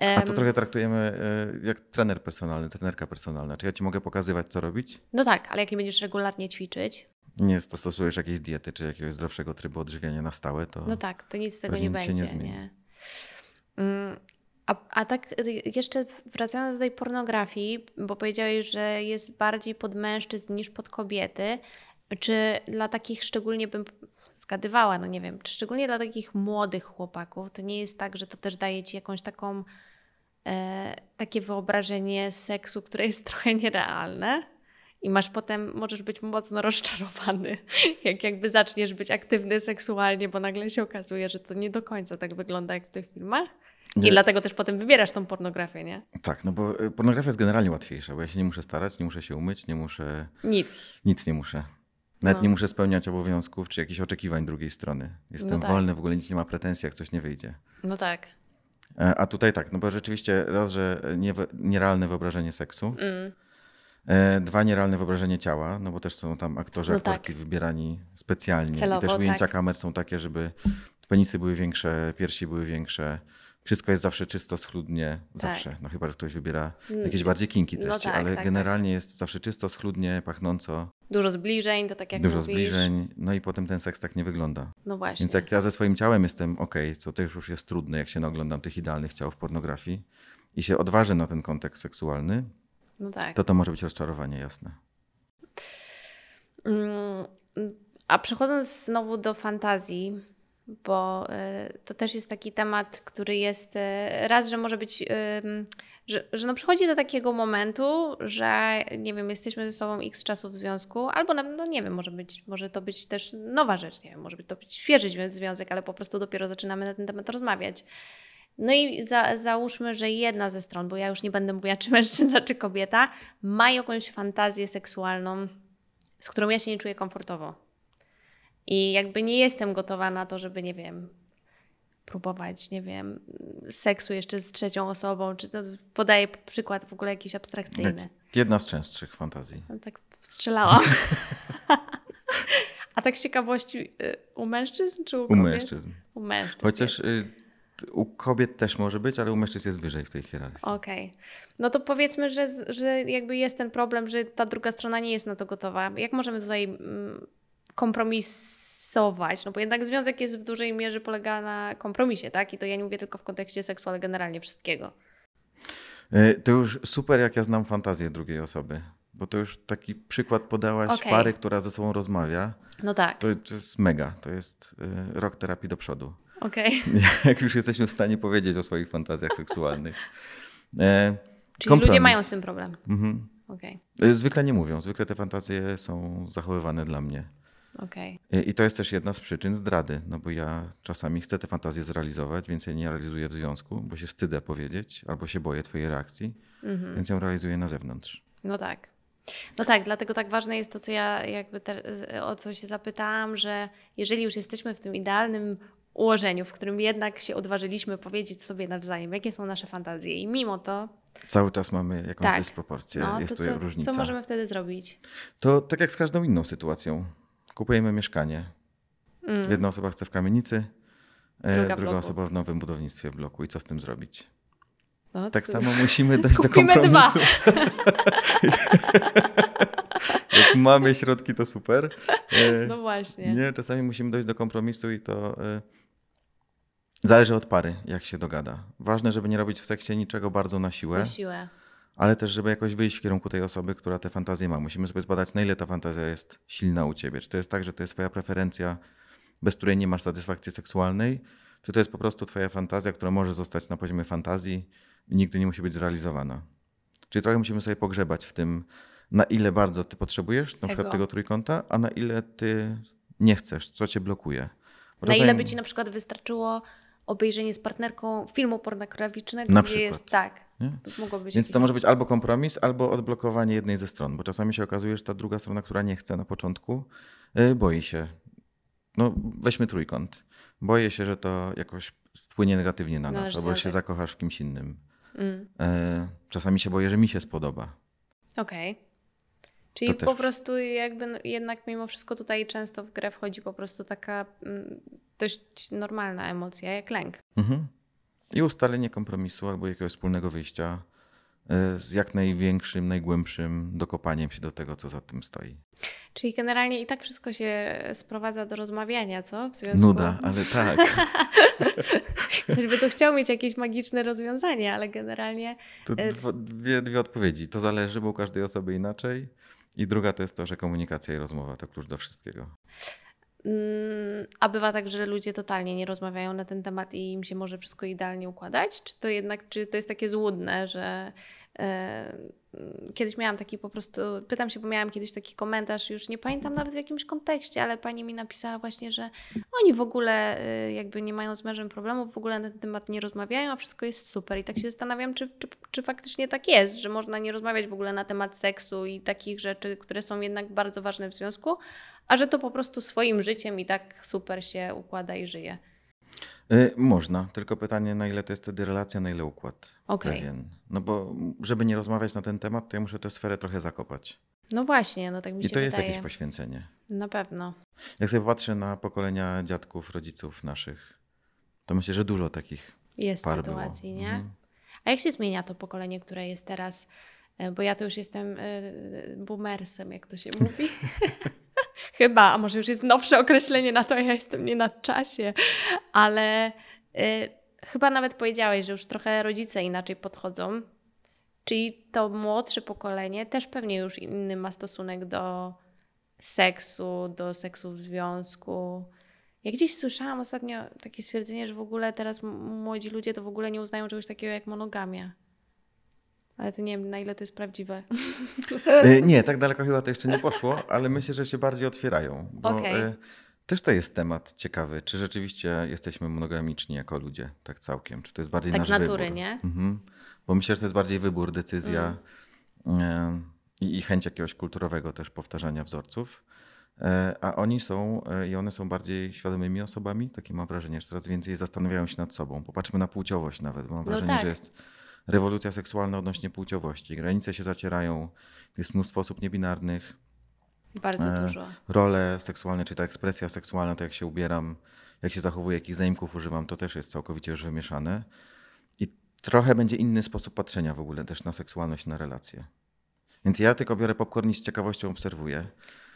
A to trochę traktujemy e, jak trener personalny, trenerka personalna. Czy ja ci mogę pokazywać, co robić? No tak, ale jak nie będziesz regularnie ćwiczyć. Nie stosujesz jakiejś diety czy jakiegoś zdrowszego trybu odżywiania na stałe, to. No tak, to nic z tego nie będzie. nie, nie. Mm, a, a tak y, jeszcze wracając do tej pornografii, bo powiedziałeś, że jest bardziej pod mężczyzn niż pod kobiety. Czy dla takich szczególnie bym zgadywała, no nie wiem, czy szczególnie dla takich młodych chłopaków, to nie jest tak, że to też daje ci jakąś taką, e, takie wyobrażenie seksu, które jest trochę nierealne. I masz potem, możesz być mocno rozczarowany, jak jakby zaczniesz być aktywny seksualnie, bo nagle się okazuje, że to nie do końca tak wygląda jak w tych filmach. Nie. I dlatego też potem wybierasz tą pornografię, nie? Tak, no bo y, pornografia jest generalnie łatwiejsza, bo ja się nie muszę starać, nie muszę się umyć, nie muszę. Nic. Nic nie muszę. Nawet no. nie muszę spełniać obowiązków czy jakichś oczekiwań drugiej strony. Jestem no tak. wolny, w ogóle nic nie ma pretensji, jak coś nie wyjdzie. No tak. E, a tutaj tak, no bo rzeczywiście raz, że nie, nierealne wyobrażenie seksu. Mm. E, dwa, nierealne wyobrażenie ciała, no bo też są tam aktorzy, no aktorki tak. wybierani specjalnie. Celowo, I też ujęcia tak. kamer są takie, żeby penisy były większe, piersi były większe. Wszystko jest zawsze czysto, schludnie. Zawsze. Tak. No chyba, że ktoś wybiera jakieś bardziej kinki treści, no tak, ale tak, tak, generalnie tak. jest zawsze czysto, schludnie, pachnąco. Dużo zbliżeń, to tak jak Dużo mówisz. zbliżeń, no i potem ten seks tak nie wygląda. No właśnie. Więc jak ja ze swoim ciałem jestem ok, co też już jest trudne, jak się naoglądam tych idealnych ciał w pornografii i się odważę na ten kontekst seksualny, no tak. to to może być rozczarowanie, jasne. Mm, a przechodząc znowu do fantazji, bo e, to też jest taki temat, który jest e, raz, że może być, że, że no przychodzi do takiego momentu, że nie wiem, jesteśmy ze sobą x czasu w związku, albo na, no nie wiem, może, być, może to być też nowa rzecz, nie wiem, może to być świeży związek, ale po prostu dopiero zaczynamy na ten temat rozmawiać. No i za, załóżmy, że jedna ze stron, bo ja już nie będę mówiła, czy mężczyzna, czy kobieta, ma jakąś fantazję seksualną, z którą ja się nie czuję komfortowo i jakby nie jestem gotowa na to, żeby, nie wiem, próbować, nie wiem, seksu jeszcze z trzecią osobą, czy to podaję przykład w ogóle jakiś abstrakcyjny. Jedna z częstszych fantazji. No tak strzelałam A tak z ciekawości y, u mężczyzn czy u, kobiet? U mężczyzn. U mężczyzn. Chociaż y, u kobiet też może być, ale u mężczyzn jest wyżej w tej hierarchii. Okej. Okay. No to powiedzmy, że, że jakby jest ten problem, że ta druga strona nie jest na to gotowa. Jak możemy tutaj... Mm, kompromisować, no bo jednak związek jest w dużej mierze polega na kompromisie, tak? I to ja nie mówię tylko w kontekście seksu, ale generalnie wszystkiego. E, to już super, jak ja znam fantazję drugiej osoby, bo to już taki przykład podałaś okay. pary, która ze sobą rozmawia. No tak. To, to jest mega, to jest e, rok terapii do przodu. Okej. Okay. Jak już jesteśmy w stanie powiedzieć o swoich fantazjach seksualnych. E, Czyli kompromis. ludzie mają z tym problem. Mhm. Okay. E, zwykle nie mówią, zwykle te fantazje są zachowywane dla mnie. Okay. I to jest też jedna z przyczyn zdrady, no bo ja czasami chcę te fantazje zrealizować, więc je nie realizuję w związku, bo się wstydzę powiedzieć albo się boję twojej reakcji, mhm. więc ją realizuję na zewnątrz. No tak. No tak, dlatego tak ważne jest to, co ja jakby te, o co się zapytałam, że jeżeli już jesteśmy w tym idealnym ułożeniu, w którym jednak się odważyliśmy powiedzieć sobie nawzajem, jakie są nasze fantazje i mimo to... Cały czas mamy jakąś tak. dysproporcję, no, jest tu co, różnica. Co możemy wtedy zrobić? To tak jak z każdą inną sytuacją kupujemy mieszkanie. Mm. Jedna osoba chce w kamienicy, e, druga, druga osoba w nowym budownictwie w bloku. I co z tym zrobić? No, tak samo musimy dojść do kompromisu. Dwa. Jak mamy środki, to super. E, no właśnie. Nie, czasami musimy dojść do kompromisu i to e, zależy od pary, jak się dogada. Ważne, żeby nie robić w seksie niczego bardzo na siłę. Na siłę ale też, żeby jakoś wyjść w kierunku tej osoby, która te fantazje ma. Musimy sobie zbadać, na ile ta fantazja jest silna u ciebie. Czy to jest tak, że to jest twoja preferencja, bez której nie masz satysfakcji seksualnej, czy to jest po prostu twoja fantazja, która może zostać na poziomie fantazji i nigdy nie musi być zrealizowana. Czyli trochę musimy sobie pogrzebać w tym, na ile bardzo ty potrzebujesz na przykład tego trójkąta, a na ile ty nie chcesz, co cię blokuje. Bo na ile by ci na przykład wystarczyło obejrzenie z partnerką filmu pornograficznego, gdzie jest tak więc to może być albo kompromis, albo odblokowanie jednej ze stron, bo czasami się okazuje, że ta druga strona, która nie chce na początku, yy, boi się. No, weźmy trójkąt. Boję się, że to jakoś wpłynie negatywnie na no nas, albo się zakochasz w kimś innym. Mm. Yy, czasami się boję, że mi się spodoba. Okej. Okay. Czyli to po prostu jakby no, jednak mimo wszystko tutaj często w grę wchodzi po prostu taka mm, dość normalna emocja, jak lęk. Mhm i ustalenie kompromisu albo jakiegoś wspólnego wyjścia e, z jak największym, najgłębszym dokopaniem się do tego, co za tym stoi. Czyli generalnie i tak wszystko się sprowadza do rozmawiania, co? W związku... Nuda, ale tak. Ktoś by tu chciał mieć jakieś magiczne rozwiązanie, ale generalnie... To e, dwie, dwie odpowiedzi. To zależy, bo u każdej osoby inaczej. I druga to jest to, że komunikacja i rozmowa to klucz do wszystkiego. Mm, a bywa tak, że ludzie totalnie nie rozmawiają na ten temat i im się może wszystko idealnie układać? Czy to jednak, czy to jest takie złudne, że yy, kiedyś miałam taki po prostu, pytam się, bo miałam kiedyś taki komentarz, już nie pamiętam nawet w jakimś kontekście, ale pani mi napisała właśnie, że oni w ogóle yy, jakby nie mają z mężem problemów, w ogóle na ten temat nie rozmawiają, a wszystko jest super. I tak się zastanawiam, czy, czy, czy faktycznie tak jest, że można nie rozmawiać w ogóle na temat seksu i takich rzeczy, które są jednak bardzo ważne w związku, a że to po prostu swoim życiem i tak super się układa i żyje. Y, można, tylko pytanie, na ile to jest wtedy relacja, na ile układ. Okay. Pewien. No bo, żeby nie rozmawiać na ten temat, to ja muszę tę sferę trochę zakopać. No właśnie, no tak mi I się wydaje. I to jest jakieś poświęcenie. Na pewno. Jak sobie patrzę na pokolenia dziadków, rodziców naszych, to myślę, że dużo takich jest par sytuacji, było. nie? Mhm. A jak się zmienia to pokolenie, które jest teraz? E, bo ja to już jestem e, e, boomersem, jak to się mówi. Chyba, a może już jest nowsze określenie na to, ja jestem nie na czasie, ale y, chyba nawet powiedziałeś, że już trochę rodzice inaczej podchodzą. Czyli to młodsze pokolenie też pewnie już inny ma stosunek do seksu, do seksu w związku. Ja gdzieś słyszałam ostatnio takie stwierdzenie, że w ogóle teraz młodzi ludzie to w ogóle nie uznają czegoś takiego jak monogamia. Ale to nie wiem, na ile to jest prawdziwe. E, nie, tak daleko chyba to jeszcze nie poszło, ale myślę, że się bardziej otwierają. Bo e, okay. Też to jest temat ciekawy. Czy rzeczywiście jesteśmy monogamiczni jako ludzie, tak całkiem? Czy to jest bardziej tak nasz z natury, nie? Mhm. Bo myślę, że to jest bardziej wybór, decyzja mm. E, i, i chęć jakiegoś kulturowego też powtarzania wzorców a oni są i one są bardziej świadomymi osobami. Takie mam wrażenie, że coraz więcej zastanawiają się nad sobą. Popatrzmy na płciowość nawet, bo mam no wrażenie, tak. że jest rewolucja seksualna odnośnie płciowości. Granice się zacierają, jest mnóstwo osób niebinarnych. Bardzo e, dużo. Role seksualne, czy ta ekspresja seksualna, to jak się ubieram, jak się zachowuję, jakich zaimków używam, to też jest całkowicie już wymieszane. I trochę będzie inny sposób patrzenia w ogóle też na seksualność, na relacje. Więc ja tylko biorę popcorn i z ciekawością obserwuję.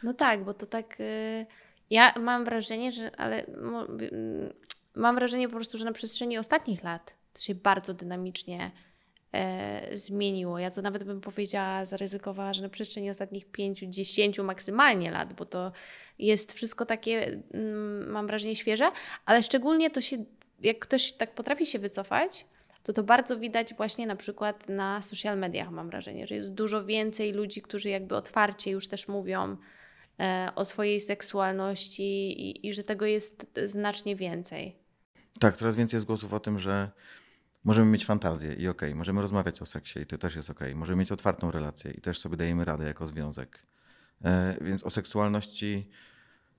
No tak, bo to tak. Y, ja mam wrażenie, że, ale y, mam wrażenie po prostu, że na przestrzeni ostatnich lat to się bardzo dynamicznie e, zmieniło. Ja to nawet bym powiedziała, zaryzykowała, że na przestrzeni ostatnich 5, 10 maksymalnie lat, bo to jest wszystko takie, mm, mam wrażenie, świeże, ale szczególnie to się, jak ktoś tak potrafi się wycofać, to to bardzo widać właśnie na przykład na social mediach, mam wrażenie, że jest dużo więcej ludzi, którzy jakby otwarcie już też mówią e, o swojej seksualności i, i że tego jest znacznie więcej. Tak, coraz więcej jest głosów o tym, że możemy mieć fantazję i okej, okay, możemy rozmawiać o seksie i to też jest okej, okay. możemy mieć otwartą relację i też sobie dajemy radę jako związek. E, więc o seksualności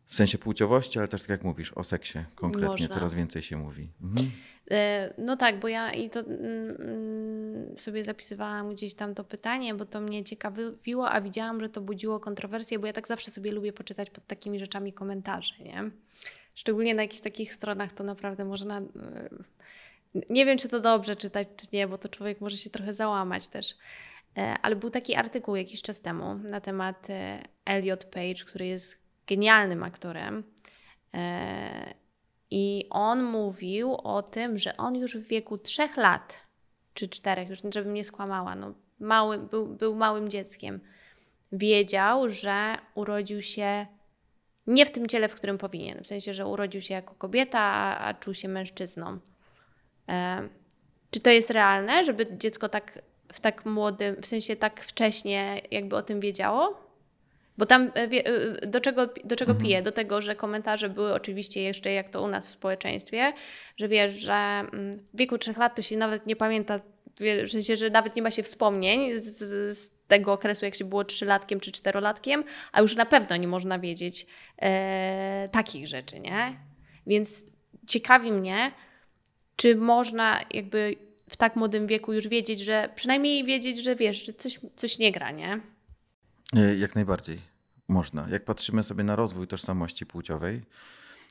w sensie płciowości, ale też tak jak mówisz, o seksie konkretnie Można. coraz więcej się mówi. Mhm. E, no tak, bo ja i to mm, mm sobie zapisywałam gdzieś tam to pytanie, bo to mnie ciekawiło, a widziałam, że to budziło kontrowersje, bo ja tak zawsze sobie lubię poczytać pod takimi rzeczami komentarze, nie? Szczególnie na jakichś takich stronach to naprawdę można e, nie wiem, czy to dobrze czytać, czy nie, bo to człowiek może się trochę załamać też. E, ale był taki artykuł jakiś czas temu na temat e, Elliot Page, który jest genialnym aktorem. E, I on mówił o tym, że on już w wieku trzech lat czy czterech, już żebym nie skłamała, no, mały, był, był małym dzieckiem, wiedział, że urodził się nie w tym ciele, w którym powinien. W sensie, że urodził się jako kobieta, a, a czuł się mężczyzną. E, czy to jest realne, żeby dziecko tak w tak młodym, w sensie tak wcześnie jakby o tym wiedziało? Bo tam e, e, do czego, do czego mhm. piję? Do tego, że komentarze były oczywiście jeszcze jak to u nas w społeczeństwie, że wiesz, że mm, w wieku trzech lat to się nawet nie pamięta, w sensie, że nawet nie ma się wspomnień z, z tego okresu, jak się było trzylatkiem czy czterolatkiem, a już na pewno nie można wiedzieć e, takich rzeczy, nie? Więc ciekawi mnie, czy można jakby w tak młodym wieku już wiedzieć, że przynajmniej wiedzieć, że wiesz, że coś, coś nie gra, nie? E, jak najbardziej można. Jak patrzymy sobie na rozwój tożsamości płciowej,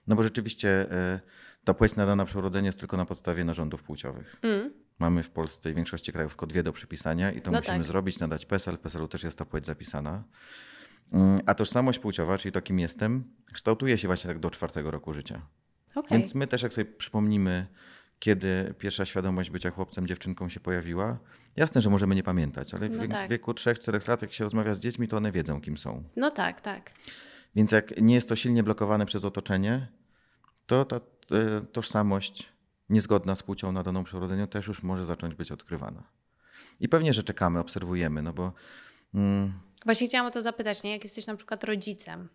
no bo rzeczywiście e, ta płeć nadana przy urodzeniu jest tylko na podstawie narządów płciowych. Mm. Mamy w Polsce i w większości krajów tylko dwie do przypisania i to no musimy tak. zrobić, nadać PESEL. W PESEL-u też jest ta płeć zapisana. Mm, a tożsamość płciowa, czyli to kim jestem, kształtuje się właśnie tak do czwartego roku życia. Okay. Więc my też jak sobie przypomnimy kiedy pierwsza świadomość bycia chłopcem, dziewczynką się pojawiła. Jasne, że możemy nie pamiętać, ale w no tak. wieku 3-4 lat, jak się rozmawia z dziećmi, to one wiedzą, kim są. No tak, tak. Więc jak nie jest to silnie blokowane przez otoczenie, to ta e, tożsamość niezgodna z płcią na przy przyrodzeniu też już może zacząć być odkrywana. I pewnie, że czekamy, obserwujemy, no bo. Mm... Właśnie chciałam o to zapytać, nie? Jak jesteś na przykład rodzicem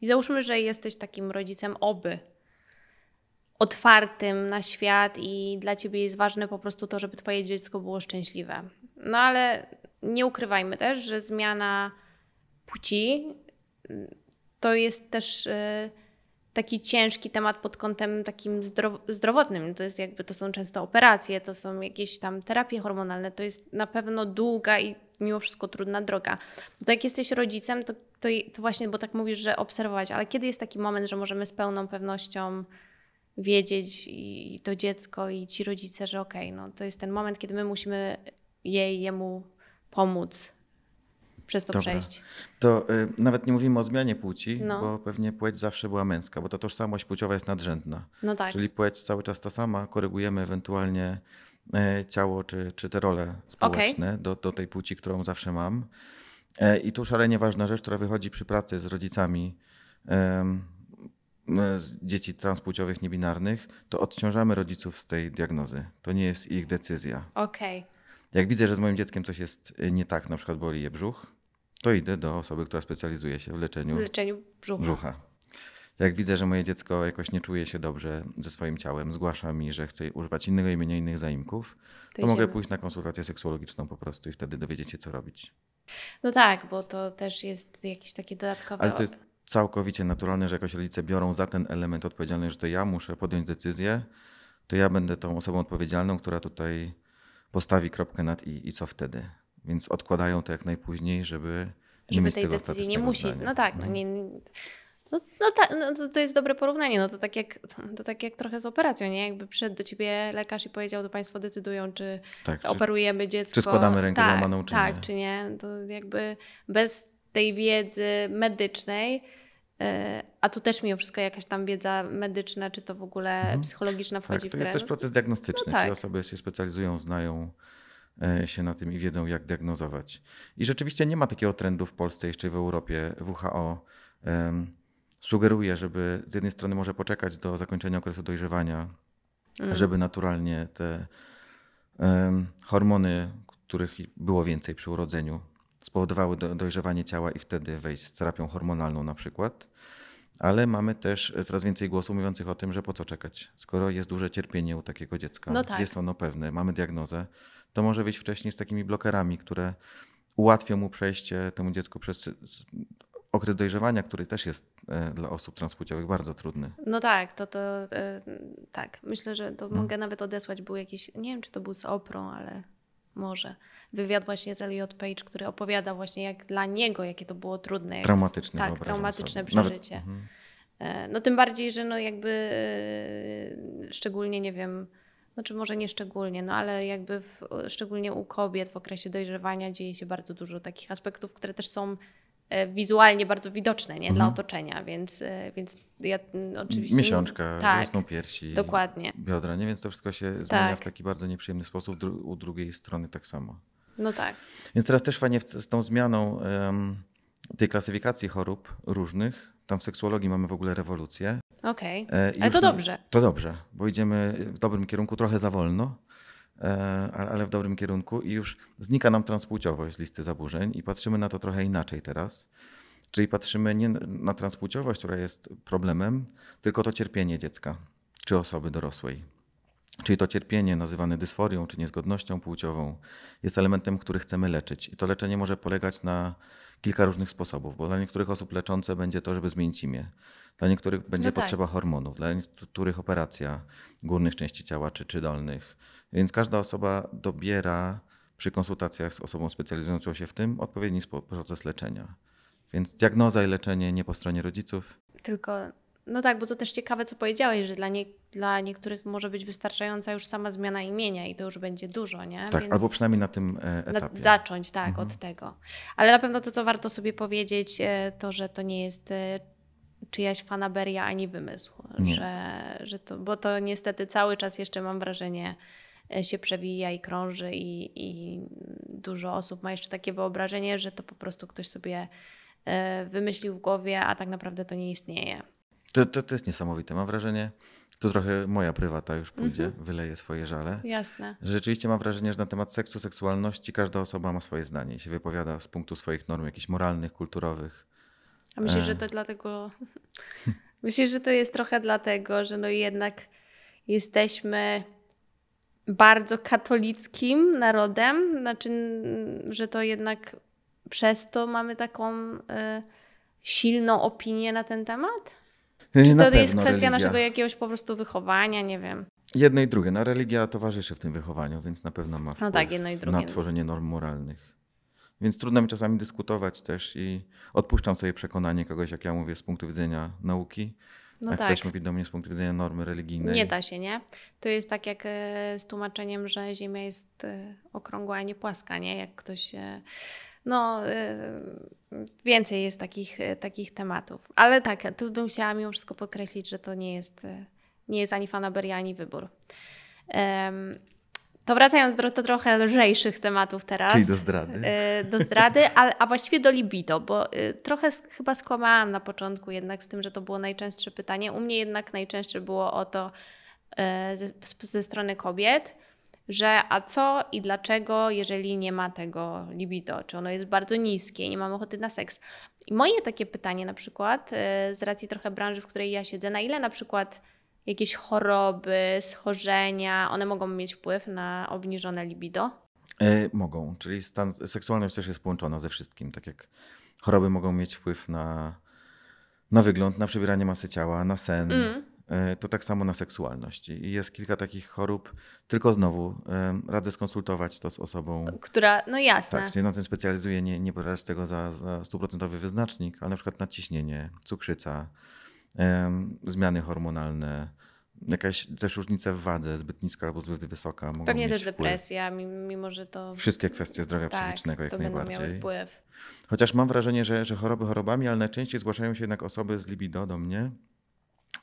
i załóżmy, że jesteś takim rodzicem oby, otwartym na świat i dla ciebie jest ważne po prostu to, żeby twoje dziecko było szczęśliwe. No ale nie ukrywajmy też, że zmiana płci to jest też y, taki ciężki temat pod kątem takim zdrowotnym. To jest jakby to są często operacje, to są jakieś tam terapie hormonalne, to jest na pewno długa i mimo wszystko trudna droga. No to jak jesteś rodzicem, to, to, to właśnie, bo tak mówisz, że obserwować, ale kiedy jest taki moment, że możemy z pełną pewnością wiedzieć i to dziecko i ci rodzice, że okej, okay, no to jest ten moment, kiedy my musimy jej, jemu pomóc przez to Dobra. przejść. To y, nawet nie mówimy o zmianie płci, no. bo pewnie płeć zawsze była męska, bo ta tożsamość płciowa jest nadrzędna. No tak. Czyli płeć cały czas ta sama, korygujemy ewentualnie y, ciało czy, czy te role społeczne okay. do, do tej płci, którą zawsze mam. E, I tu szalenie ważna rzecz, która wychodzi przy pracy z rodzicami E, dzieci transpłciowych, niebinarnych, to odciążamy rodziców z tej diagnozy. To nie jest ich decyzja. Okej. Okay. Jak widzę, że z moim dzieckiem coś jest e, nie tak, na przykład boli je brzuch, to idę do osoby, która specjalizuje się w leczeniu, w leczeniu brzucha. brzucha. Jak widzę, że moje dziecko jakoś nie czuje się dobrze ze swoim ciałem, zgłasza mi, że chce używać innego imienia, innych zaimków, to, to mogę pójść na konsultację seksuologiczną po prostu i wtedy dowiedzieć się, co robić. No tak, bo to też jest jakieś takie dodatkowe. Ale to jest całkowicie naturalne, że jakoś rodzice biorą za ten element odpowiedzialność, że to ja muszę podjąć decyzję, to ja będę tą osobą odpowiedzialną, która tutaj postawi kropkę nad i, i co wtedy. Więc odkładają to jak najpóźniej, żeby. Żeby nie tej decyzji nie musi. Zdania. No tak. No. Mhm. Nie, no, no, ta, no, to, jest dobre porównanie. No to tak, jak, to tak jak trochę z operacją, nie? Jakby przyszedł do ciebie lekarz i powiedział, to państwo decydują, czy tak, operujemy czy, dziecko. Czy składamy rękę tak, łamaną, czy tak, nie. Tak, czy nie. To jakby bez tej wiedzy medycznej E, a tu też mimo wszystko jakaś tam wiedza medyczna, czy to w ogóle mhm. psychologiczna tak, wchodzi tak, w grę. to jest też proces diagnostyczny. No tak. Te osoby się specjalizują, znają e, się na tym i wiedzą, jak diagnozować. I rzeczywiście nie ma takiego trendu w Polsce, jeszcze w Europie. WHO um, sugeruje, żeby z jednej strony może poczekać do zakończenia okresu dojrzewania, mhm. żeby naturalnie te um, hormony, których było więcej przy urodzeniu, spowodowały dojrzewanie ciała i wtedy wejść z terapią hormonalną na przykład. Ale mamy też coraz więcej głosów mówiących o tym, że po co czekać, skoro jest duże cierpienie u takiego dziecka, no tak. jest ono pewne, mamy diagnozę, to może wyjść wcześniej z takimi blokerami, które ułatwią mu przejście temu dziecku przez okres dojrzewania, który też jest e, dla osób transpłciowych bardzo trudny. No tak, to, to e, tak. Myślę, że to no. mogę nawet odesłać. Był jakiś, nie wiem czy to był z oprą, ale może wywiad właśnie z Elliot Page, który opowiada właśnie jak dla niego, jakie to było trudne. traumatyczne. Tak, traumatyczne sobie. przeżycie. Nawet, mhm. e, No tym bardziej, że no jakby e, szczególnie, nie wiem, znaczy może nie szczególnie, no ale jakby w, szczególnie u kobiet w okresie dojrzewania dzieje się bardzo dużo takich aspektów, które też są e, wizualnie bardzo widoczne nie? Mhm. dla otoczenia, więc, więc ja mm, oczywiście... Miesiączka, tak, rosną piersi, dokładnie. biodra, nie? więc to wszystko się tak. zmienia w taki bardzo nieprzyjemny sposób, u drugiej strony tak samo. No tak. Więc teraz też fajnie z tą zmianą um, tej klasyfikacji chorób różnych, tam w seksuologii mamy w ogóle rewolucję. Okej, okay. E, ale to dobrze. to dobrze, bo idziemy w dobrym kierunku, trochę za wolno, e, ale w dobrym kierunku i już znika nam transpłciowość z listy zaburzeń i patrzymy na to trochę inaczej teraz. Czyli patrzymy nie na transpłciowość, która jest problemem, tylko to cierpienie dziecka czy osoby dorosłej. Czyli to cierpienie nazywane dysforią czy niezgodnością płciową jest elementem, który chcemy leczyć. I to leczenie może polegać na kilka różnych sposobów, bo dla niektórych osób leczące będzie to, żeby zmienić imię. Dla niektórych będzie no tak. potrzeba hormonów, dla niektórych operacja górnych części ciała czy, czy dolnych. Więc każda osoba dobiera przy konsultacjach z osobą specjalizującą się w tym odpowiedni proces leczenia. Więc diagnoza i leczenie nie po stronie rodziców. Tylko no tak, bo to też ciekawe, co powiedziałeś, że dla, nie, dla niektórych może być wystarczająca już sama zmiana imienia i to już będzie dużo, nie? Tak, Więc albo przynajmniej na tym e, etapie. Na, zacząć, tak, mhm. od tego. Ale na pewno to, co warto sobie powiedzieć, e, to, że to nie jest e, czyjaś fanaberia ani wymysł. Że, że to, bo to niestety cały czas jeszcze mam wrażenie się przewija i krąży i, i dużo osób ma jeszcze takie wyobrażenie, że to po prostu ktoś sobie wymyślił w głowie, a tak naprawdę to nie istnieje. To, to, to jest niesamowite. Mam wrażenie, to trochę moja prywata już pójdzie, mhm. wyleje swoje żale. Jasne. Że rzeczywiście mam wrażenie, że na temat seksu, seksualności każda osoba ma swoje zdanie i się wypowiada z punktu swoich norm jakichś moralnych, kulturowych. A myślisz, e... że to dlatego... myślisz, że to jest trochę dlatego, że no jednak jesteśmy bardzo katolickim narodem, znaczy, że to jednak przez to mamy taką y, silną opinię na ten temat? Czy to jest kwestia religia. naszego jakiegoś po prostu wychowania, nie wiem. Jedno i drugie. No, religia towarzyszy w tym wychowaniu, więc na pewno ma wpływ no tak, na tworzenie norm moralnych. Więc trudno mi czasami dyskutować też i odpuszczam sobie przekonanie kogoś, jak ja mówię, z punktu widzenia nauki. No jak tak. ktoś mówi do mnie z punktu widzenia normy religijnej. Nie da się, nie? To jest tak jak e, z tłumaczeniem, że Ziemia jest e, okrągła, a nie płaska, nie? Jak ktoś e, no y, więcej jest takich, y, takich tematów. Ale tak, tu bym chciała mimo wszystko podkreślić, że to nie jest, y, nie jest ani fanaberia, ani wybór. To wracając do, do, trochę lżejszych tematów teraz. Czyli do zdrady. Do zdrady, a, a właściwie do libido, bo trochę chyba skłamałam na początku jednak z tym, że to było najczęstsze pytanie. U mnie jednak najczęstsze było o to ze, ze strony kobiet że a co i dlaczego, jeżeli nie ma tego libido, czy ono jest bardzo niskie, nie mam ochoty na seks. I moje takie pytanie na przykład, y, z racji trochę branży, w której ja siedzę, na ile na przykład jakieś choroby, schorzenia, one mogą mieć wpływ na obniżone libido? E, mogą, czyli stan, seksualność też jest połączona ze wszystkim, tak jak choroby mogą mieć wpływ na, na wygląd, na przebieranie masy ciała, na sen, mm. E, to tak samo na seksualność. I jest kilka takich chorób, tylko znowu e, radzę skonsultować to z osobą. Która, no jasne. Tak, się na tym specjalizuje, nie, nie podać tego za, stuprocentowy wyznacznik, ale na przykład nadciśnienie, cukrzyca, zmiany hormonalne, jakaś też różnica w wadze, zbyt niska albo zbyt wysoka. Mogą Pewnie też wpływ. depresja, mimo że to. Wszystkie kwestie zdrowia tak, psychicznego jak to najbardziej. Miały wpływ. Chociaż mam wrażenie, że, że choroby chorobami, ale najczęściej zgłaszają się jednak osoby z libido do mnie.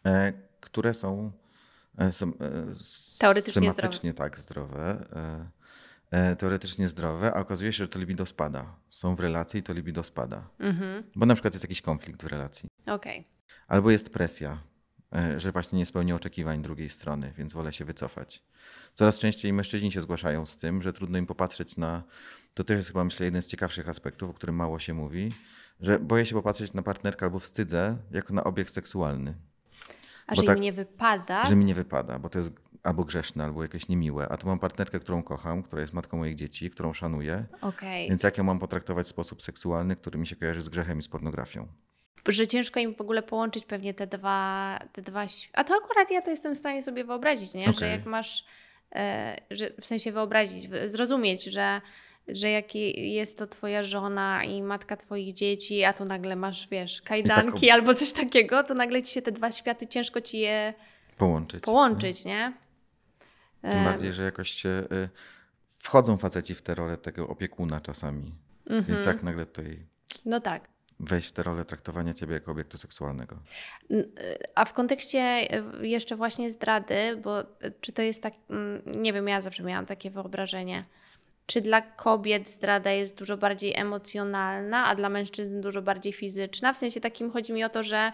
E, które są e, są, e, teoretycznie zdrowe. tak zdrowe. E, teoretycznie zdrowe, a okazuje się, że to libido spada. Są w relacji i to libido spada. Mhm. Bo na przykład jest jakiś konflikt w relacji. Okay. Albo jest presja, że właśnie nie spełnię oczekiwań drugiej strony, więc wolę się wycofać. Coraz częściej mężczyźni się zgłaszają z tym, że trudno im popatrzeć na. To też jest chyba myślę jeden z ciekawszych aspektów, o którym mało się mówi, że boję się popatrzeć na partnerkę albo wstydzę jako na obiekt seksualny. A że tak, mi nie wypada? Że mi nie wypada, bo to jest albo grzeszne, albo jakieś niemiłe. A tu mam partnerkę, którą kocham, która jest matką moich dzieci, którą szanuję. Okay. Więc jak ją mam potraktować w sposób seksualny, który mi się kojarzy z grzechem i z pornografią? Że ciężko im w ogóle połączyć pewnie te dwa, te dwa. A to akurat ja to jestem w stanie sobie wyobrazić, nie? Okay. Że jak masz, e, że w sensie wyobrazić, zrozumieć, że że jak jest to twoja żona i matka twoich dzieci, a tu nagle masz, wiesz, kajdanki taką... albo coś takiego, to nagle ci się te dwa światy, ciężko ci je połączyć, połączyć nie? Tym e, bardziej, że jakoś się y, wchodzą faceci w tę rolę tego opiekuna czasami. Więc mhm. jak nagle to jej... No tak wejść w tę rolę traktowania ciebie jako obiektu seksualnego. Y, a w kontekście y, jeszcze właśnie zdrady, bo czy to jest tak, mm, nie wiem, ja zawsze miałam takie wyobrażenie, czy dla kobiet zdrada jest dużo bardziej emocjonalna, a dla mężczyzn dużo bardziej fizyczna? W sensie takim chodzi mi o to, że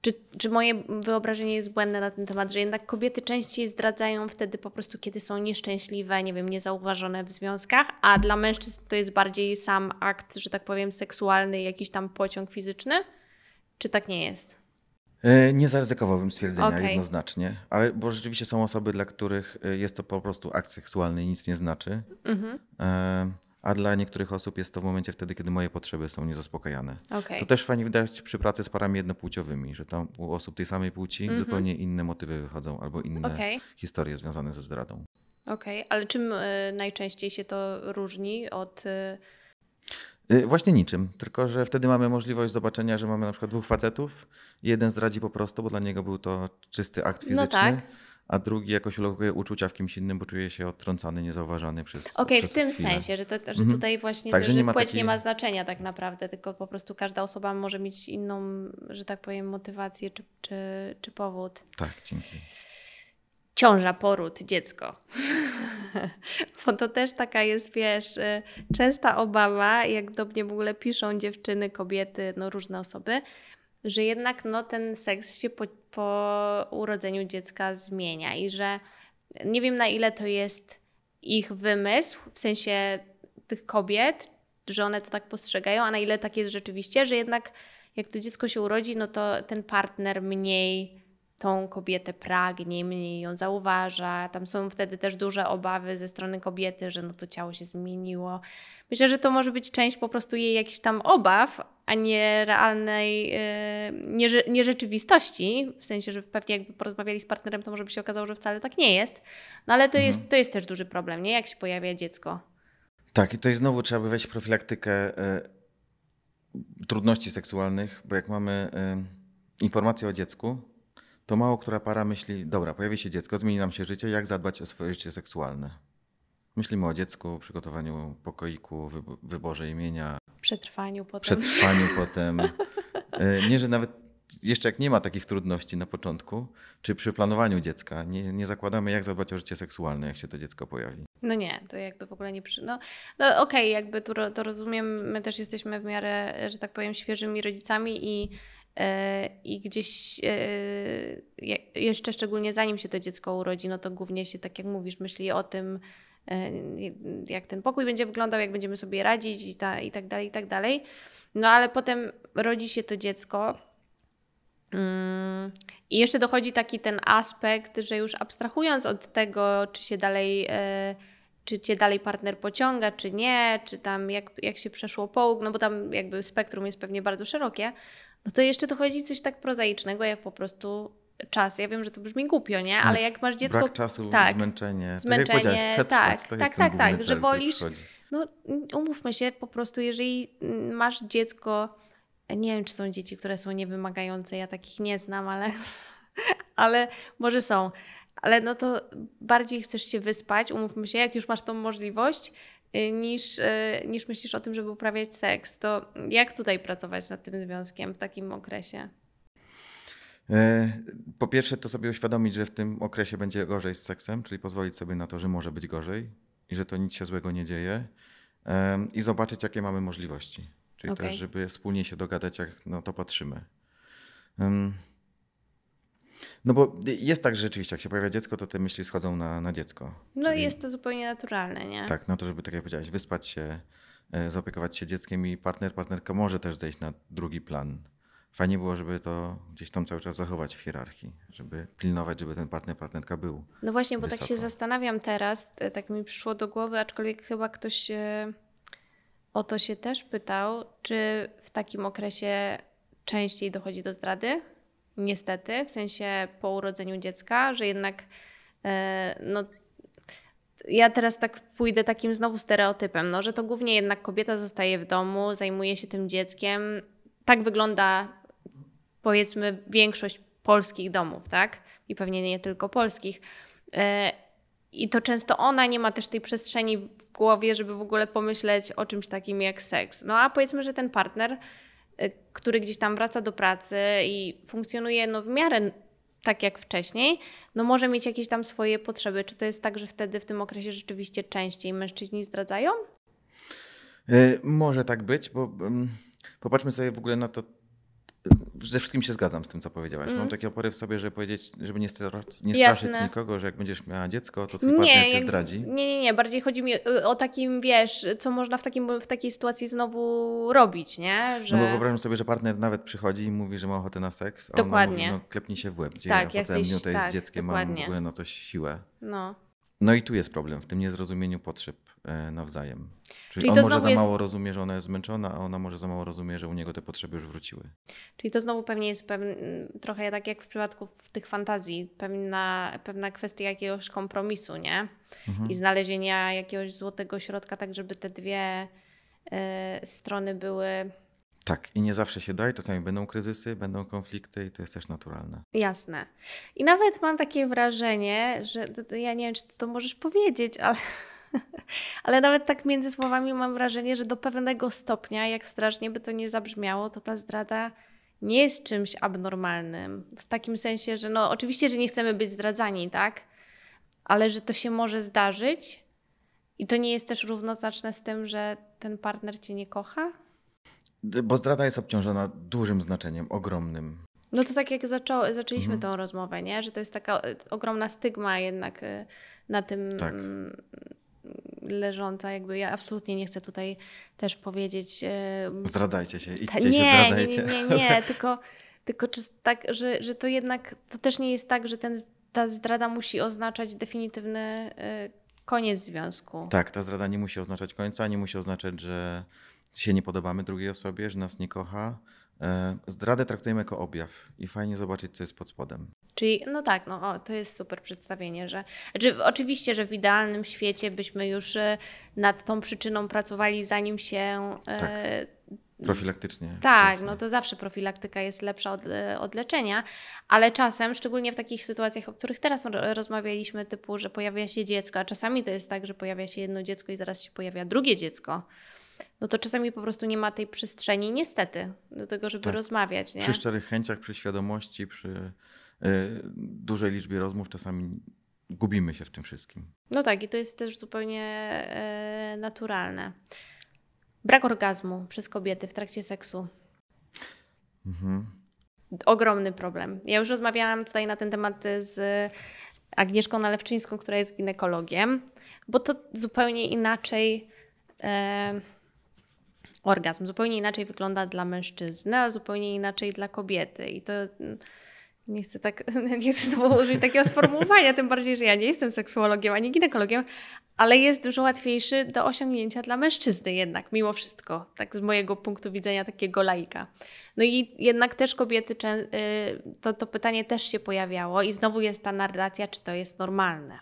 czy, czy moje wyobrażenie jest błędne na ten temat, że jednak kobiety częściej zdradzają wtedy po prostu, kiedy są nieszczęśliwe, nie wiem, niezauważone w związkach, a dla mężczyzn to jest bardziej sam akt, że tak powiem, seksualny, jakiś tam pociąg fizyczny? Czy tak nie jest? E, nie zaryzykowałbym stwierdzenia okay. jednoznacznie, ale bo rzeczywiście są osoby, dla których e, jest to po prostu akt seksualny i nic nie znaczy. Mm-hmm. A dla niektórych osób jest to w momencie wtedy, kiedy moje potrzeby są niezaspokajane. Okay. To też fajnie widać przy pracy z parami jednopłciowymi, że tam u osób tej samej płci mm-hmm. zupełnie inne motywy wychodzą albo inne okay. historie związane ze zdradą. Okej, ale czym y, najczęściej się to różni od. Y... Y, właśnie niczym, tylko że wtedy mamy możliwość zobaczenia, że mamy na przykład dwóch facetów. Jeden zdradzi po prostu, bo dla niego był to czysty akt no fizyczny. No tak a drugi jakoś lokuje uczucia w kimś innym, bo czuje się odtrącany, niezauważany przez. Okej, okay, w tym chwilę. sensie, że, to, że mhm. tutaj właśnie to, że nie płeć nie ma znaczenia tak naprawdę, tylko po prostu każda osoba może mieć inną, że tak powiem, motywację czy, czy, czy powód. Tak, dzięki ciąża, poród, dziecko. Bo to też taka jest, wiesz, y, częsta obawa, jak do mnie w ogóle piszą dziewczyny, kobiety, no różne osoby, że jednak no, ten seks się po, po urodzeniu dziecka zmienia i że nie wiem na ile to jest ich wymysł, w sensie tych kobiet, że one to tak postrzegają, a na ile tak jest rzeczywiście, że jednak jak to dziecko się urodzi, no to ten partner mniej tą kobietę pragnie, mniej ją zauważa. Tam są wtedy też duże obawy ze strony kobiety, że no to ciało się zmieniło. Myślę, że to może być część po prostu jej jakichś tam obaw, a nie realnej yy, nierzeczywistości. W sensie, że pewnie jakby porozmawiali z partnerem, to może by się okazało, że wcale tak nie jest. No ale to, mhm. jest, to jest też duży problem, nie? Jak się pojawia dziecko. Tak, i to jest znowu trzeba by wejść w profilaktykę y, trudności seksualnych, bo jak mamy y, informację o dziecku, to mało która para myśli, dobra, pojawi się dziecko, zmieni nam się życie, jak zadbać o swoje życie seksualne. Myślimy o dziecku, przygotowaniu pokoiku, wyborze imienia. Przetrwaniu potem. Przetrwaniu potem. Y, nie, że nawet jeszcze jak nie ma takich trudności na początku, czy przy planowaniu dziecka, nie, nie zakładamy, jak zadbać o życie seksualne, jak się to dziecko pojawi. No nie, to jakby w ogóle nie przy... No, no okej, okay, jakby to, to rozumiem, my też jesteśmy w miarę, że tak powiem, świeżymi rodzicami i E, i gdzieś e, jeszcze szczególnie zanim się to dziecko urodzi, no to głównie się, tak jak mówisz, myśli o tym, e, jak ten pokój będzie wyglądał, jak będziemy sobie radzić i, ta, i tak dalej, i tak dalej. No ale potem rodzi się to dziecko. Mm, I jeszcze dochodzi taki ten aspekt, że już abstrahując od tego, czy się dalej, czy cię dalej partner pociąga, czy nie, czy tam jak, jak się przeszło połóg, no bo tam jakby spektrum jest pewnie bardzo szerokie, no to jeszcze dochodzi coś tak prozaicznego, jak po prostu czas. Ja wiem, że to brzmi głupio, nie? Tak. Ale jak masz dziecko... Brak czasu, tak, zmęczenie. Tak zmęczenie, tak, tak, tak, tak, tak, tak, że wolisz... No umówmy się, po prostu jeżeli masz dziecko... Nie wiem, czy są dzieci, które są niewymagające, ja takich nie znam, ale, ale może są ale no to bardziej chcesz się wyspać, umówmy się, jak już masz tą możliwość, Y, niż, y, niż myślisz o tym, żeby uprawiać seks. To jak tutaj pracować nad tym związkiem w takim okresie? E, po pierwsze, to sobie uświadomić, że w tym okresie będzie gorzej z seksem, czyli pozwolić sobie na to, że może być gorzej i że to nic się złego nie dzieje, i zobaczyć, jakie mamy możliwości. Czyli okay. też, żeby wspólnie się dogadać, jak na to patrzymy. No bo jest tak, że rzeczywiście, jak się pojawia dziecko, to te myśli schodzą na, na dziecko. No i jest to zupełnie naturalne, nie? Tak, na to, żeby, tak jak powiedziałeś, wyspać się, e, zaopiekować się dzieckiem i partner, partnerka może też zejść na drugi plan. Fajnie było, żeby to gdzieś tam cały czas zachować w hierarchii, żeby pilnować, żeby ten partner, partnerka był. No właśnie, bo wysoko. tak się zastanawiam teraz, e, tak mi przyszło do głowy, aczkolwiek chyba ktoś e, o to się też pytał, czy w takim okresie częściej dochodzi do zdrady? niestety, w sensie po urodzeniu dziecka, że jednak e, no, ja teraz tak pójdę takim znowu stereotypem, no, że to głównie jednak kobieta zostaje w domu, zajmuje się tym dzieckiem. Tak wygląda powiedzmy większość polskich domów, tak? I pewnie nie tylko polskich. E, I to często ona nie ma też tej przestrzeni w głowie, żeby w ogóle pomyśleć o czymś takim jak seks. No a powiedzmy, że ten partner Y, który gdzieś tam wraca do pracy i funkcjonuje no w miarę tak jak wcześniej, no może mieć jakieś tam swoje potrzeby. Czy to jest tak, że wtedy w tym okresie rzeczywiście częściej mężczyźni zdradzają? Y, może tak być, bo mm, popatrzmy sobie w ogóle na to, ze wszystkim się zgadzam z tym, co powiedziałaś. Mm. Mam takie opory w sobie, żeby powiedzieć, żeby nie, straszyć, nie straszyć nikogo, że jak będziesz miała dziecko, to twój nie, partner cię zdradzi. Nie, nie, nie. Bardziej chodzi mi o, takim, wiesz, co można w, takim, w takiej sytuacji znowu robić, nie? Że... No bo wyobrażam sobie, że partner nawet przychodzi i mówi, że ma ochotę na seks, a dokładnie. ona mówi, no klepnij się w łeb, gdzie tak, ja po jesteś, całym dniu to jest tak, dzieckiem, dokładnie. mam w ogóle na coś siłę. No. No i tu jest problem, w tym niezrozumieniu potrzeb e, nawzajem. Czyli, Czyli on może za mało jest... rozumie, że ona jest zmęczona, a ona może za mało rozumie, że u niego te potrzeby już wróciły. Czyli to znowu pewnie jest pewien, trochę tak jak w przypadku tych fantazji, pewna, pewna kwestia jakiegoś kompromisu, nie? Mhm. I znalezienia jakiegoś złotego środka, tak żeby te dwie y, strony były tak, i nie zawsze się daje, czasami będą kryzysy, będą konflikty i to jest też naturalne. Jasne. I nawet mam takie wrażenie, że ja nie wiem, czy to możesz powiedzieć, ale, ale nawet tak między słowami mam wrażenie, że do pewnego stopnia, jak strasznie by to nie zabrzmiało, to ta zdrada nie jest czymś abnormalnym. W takim sensie, że no oczywiście, że nie chcemy być zdradzani, tak? Ale że to się może zdarzyć i to nie jest też równoznaczne z tym, że ten partner cię nie kocha? Bo zdrada jest obciążona dużym znaczeniem, ogromnym. No to tak jak zaczą, zaczęliśmy mhm. tą rozmowę, nie? że to jest taka e, ogromna stygma jednak e, na tym tak. leżąca. Jakby ja absolutnie nie chcę tutaj też powiedzieć... E, zdradajcie się, idźcie ta, nie, się, zdradzajcie. Nie, nie, nie, nie tylko, tylko czy tak, że, że to jednak, to też nie jest tak, że ten, ta zdrada musi oznaczać definitywny koniec związku. Tak, ta zdrada nie musi oznaczać końca, nie musi oznaczać, że się nie podobamy drugiej osobie, że nas nie kocha. E, zdradę traktujemy jako objaw i fajnie zobaczyć, co jest pod spodem. Czyli, no tak, no o, to jest super przedstawienie, że znaczy, oczywiście, że w idealnym świecie byśmy już e, nad tą przyczyną pracowali, zanim się. E, tak. E, Profilaktycznie. Tak, no to zawsze profilaktyka jest lepsza od, od, leczenia, ale czasem, szczególnie w takich sytuacjach, o których teraz rozmawialiśmy, typu, że pojawia się dziecko, a czasami to jest tak, że pojawia się jedno dziecko i zaraz się pojawia drugie dziecko no to czasami po prostu nie ma tej przestrzeni, niestety, do tego, żeby tak. rozmawiać. Nie? Przy szczerych chęciach, przy świadomości, przy y, dużej liczbie rozmów czasami gubimy się w tym wszystkim. No tak, i to jest też zupełnie e, naturalne. Brak orgazmu przez kobiety w trakcie seksu. Mhm. Ogromny problem. Ja już rozmawiałam tutaj na ten temat z Agnieszką Nalewczyńską, która jest ginekologiem, bo to zupełnie inaczej. E, orgazm. Zupełnie inaczej wygląda dla mężczyzny, a zupełnie inaczej dla kobiety. I to mm, nie chcę tak, nie chcę znowu użyć takiego sformułowania, tym bardziej, że ja nie jestem seksuologiem ani ginekologiem, ale jest dużo łatwiejszy do osiągnięcia dla mężczyzny jednak, mimo wszystko, tak z mojego punktu widzenia takiego laika. No i jednak też kobiety, y, to, to pytanie też się pojawiało i znowu jest ta narracja, czy to jest normalne.